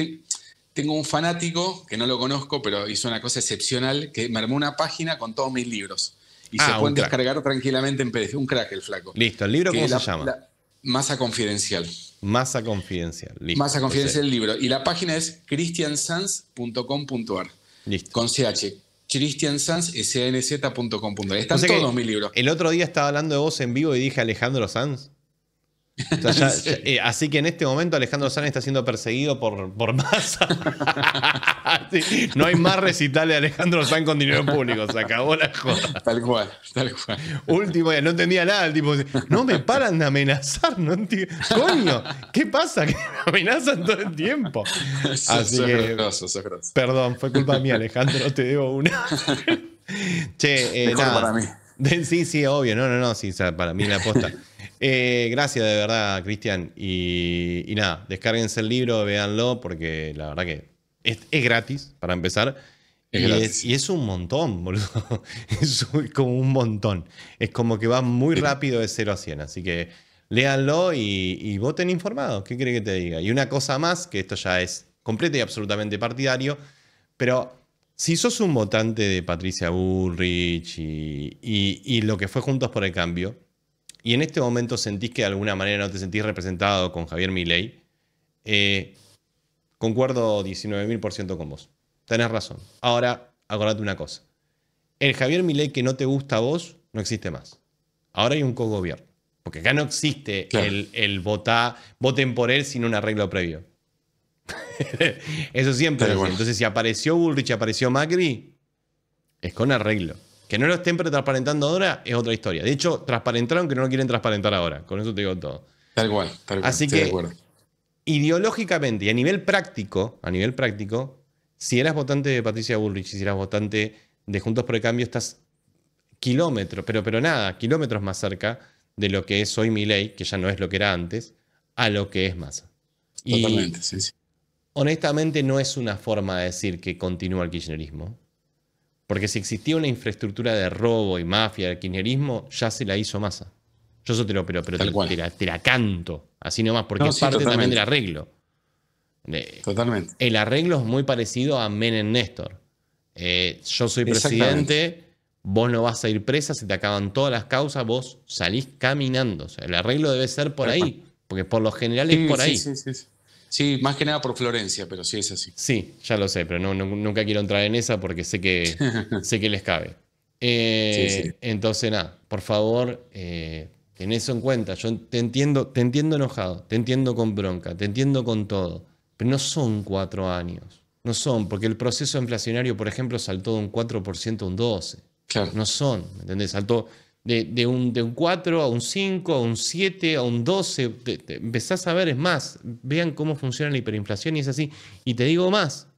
tengo un fanático que no lo conozco, pero hizo una cosa excepcional, que me armó una página con todos mis libros. Y se ah, pueden descargar tranquilamente en PDF. Un crack el flaco. Listo, ¿el libro cómo se llama? masa confidencial. Masa Confidencial. Masa Confidencial el libro. Y la página es christiansans.com.ar. Listo. Con CH. cristiansans.com.ar. Están o todos mis libros. El otro día estaba hablando de vos en vivo y dije Alejandro Sanz. [laughs] Eh, así que en este momento Alejandro Sanz está siendo perseguido por, por masa. [laughs] no hay más recital de Alejandro Sanz con dinero público. Se acabó la joda. Tal cual, tal cual. Último no entendía nada. El tipo, no me paran de amenazar. No Coño, ¿qué pasa? Que me amenazan todo el tiempo. Así que, Perdón, fue culpa mía, Alejandro. Te debo una. [laughs] che, eh, Mejor para mí sí, sí, obvio. No, no, no. Sí, para mí la aposta. [laughs] Eh, gracias de verdad, Cristian. Y, nada, descárguense el libro, véanlo, porque la verdad que es, es gratis, para empezar. y, es, y, es, un montón, [laughs] boludo. Es como un montón. Es como que va muy rápido de 0 a 100. Así que léanlo y, y voten informados. ¿Qué cree que te diga? Y una cosa más, que esto ya es completo y absolutamente partidario, pero si sos un votante de Patricia Bullrich y, lo que fue Juntos por el Cambio, y en este momento sentís que de alguna manera no te sentís representado con Javier Milei, eh, concuerdo 19.000% con vos. Tenés razón. Ahora, acordate una cosa. El Javier Milei que no te gusta a vos no existe más. Ahora hay un cogobierno. Porque acá no existe el, el votar, voten por él sin un arreglo previo. [laughs] Eso siempre. Entonces, si apareció Bullrich, apareció Macri, es con arreglo. Que no lo estén transparentando ahora es otra historia. De hecho, transparentaron que no lo quieren transparentar ahora. Con eso te digo todo. Tal cual, tal cual. Así que, ideológicamente y a nivel práctico, a nivel práctico, si eras votante de Patricia Bullrich, si eras votante de Juntos por el Cambio, estás kilómetros, pero, pero nada, kilómetros más cerca de lo que es hoy mi ley, que ya no es lo que era antes, a lo que es Massa. Totalmente, sí, sí honestamente no es una forma de decir que continúa el kirchnerismo. Porque si existía una infraestructura de robo y mafia del kirchnerismo, ya se la hizo masa. Yo eso te lo, pero, pero te, la, canto, así nomás, porque es parte también del arreglo. Totalmente. El arreglo es muy parecido a Menem Néstor. Eh, yo soy presidente, vos no vas a ir presa, se te acaban todas las causas, vos salís caminando. O sea, el arreglo debe ser por ahí, porque por lo general es por ahí. Sí, más que nada por Florencia, pero sí es así. Sí, ya lo sé, pero nunca quiero entrar en esa porque sé que, [laughs] sé que les cabe. Eh, entonces, nada, por favor, eh, ten eso en cuenta. Yo te entiendo, te entiendo enojado, te entiendo con bronca, te entiendo con todo, pero no son cuatro años. No son, porque el proceso inflacionario, por ejemplo, saltó de un 4% a un 12%. Claro. No son, ¿entendés? Saltó de, un, 4 a un 5, a un 7, a un 12. empezás a ver, es más, vean cómo funciona la hiperinflación y es así. Y te digo más,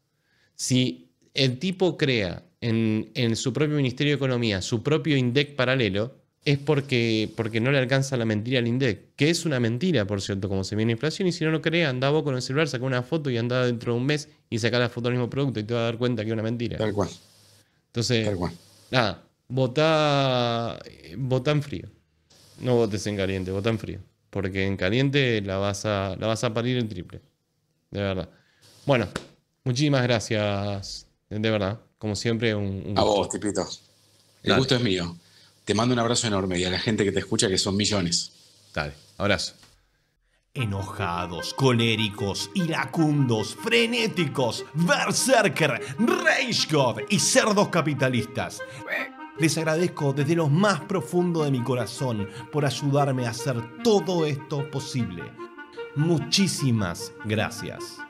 si el tipo crea en, su propio Ministerio de Economía su propio INDEC paralelo, es porque, porque no le alcanza la mentira al INDEC, que es una mentira, por cierto, como se viene la inflación, y si no lo crea, anda vos con el celular, saca una foto y anda dentro de un mes y saca la foto del mismo producto y te va a dar cuenta que es una mentira. Tal cual. Entonces, nada, vota, eh, vota en frío. No votes en caliente, vota en frío. Porque en caliente la vas a, la vas a parir en triple. De verdad. Bueno, muchísimas gracias. De verdad. Como siempre, un, gusto. A vos, tipitos. El gusto es mío. Te mando un abrazo enorme y a la gente que te escucha, que son millones. Dale, abrazo. Enojados, coléricos, iracundos, frenéticos, berserker, rage god y cerdos capitalistas. Les agradezco desde lo más profundo de mi corazón por ayudarme a hacer todo esto posible. Muchísimas gracias.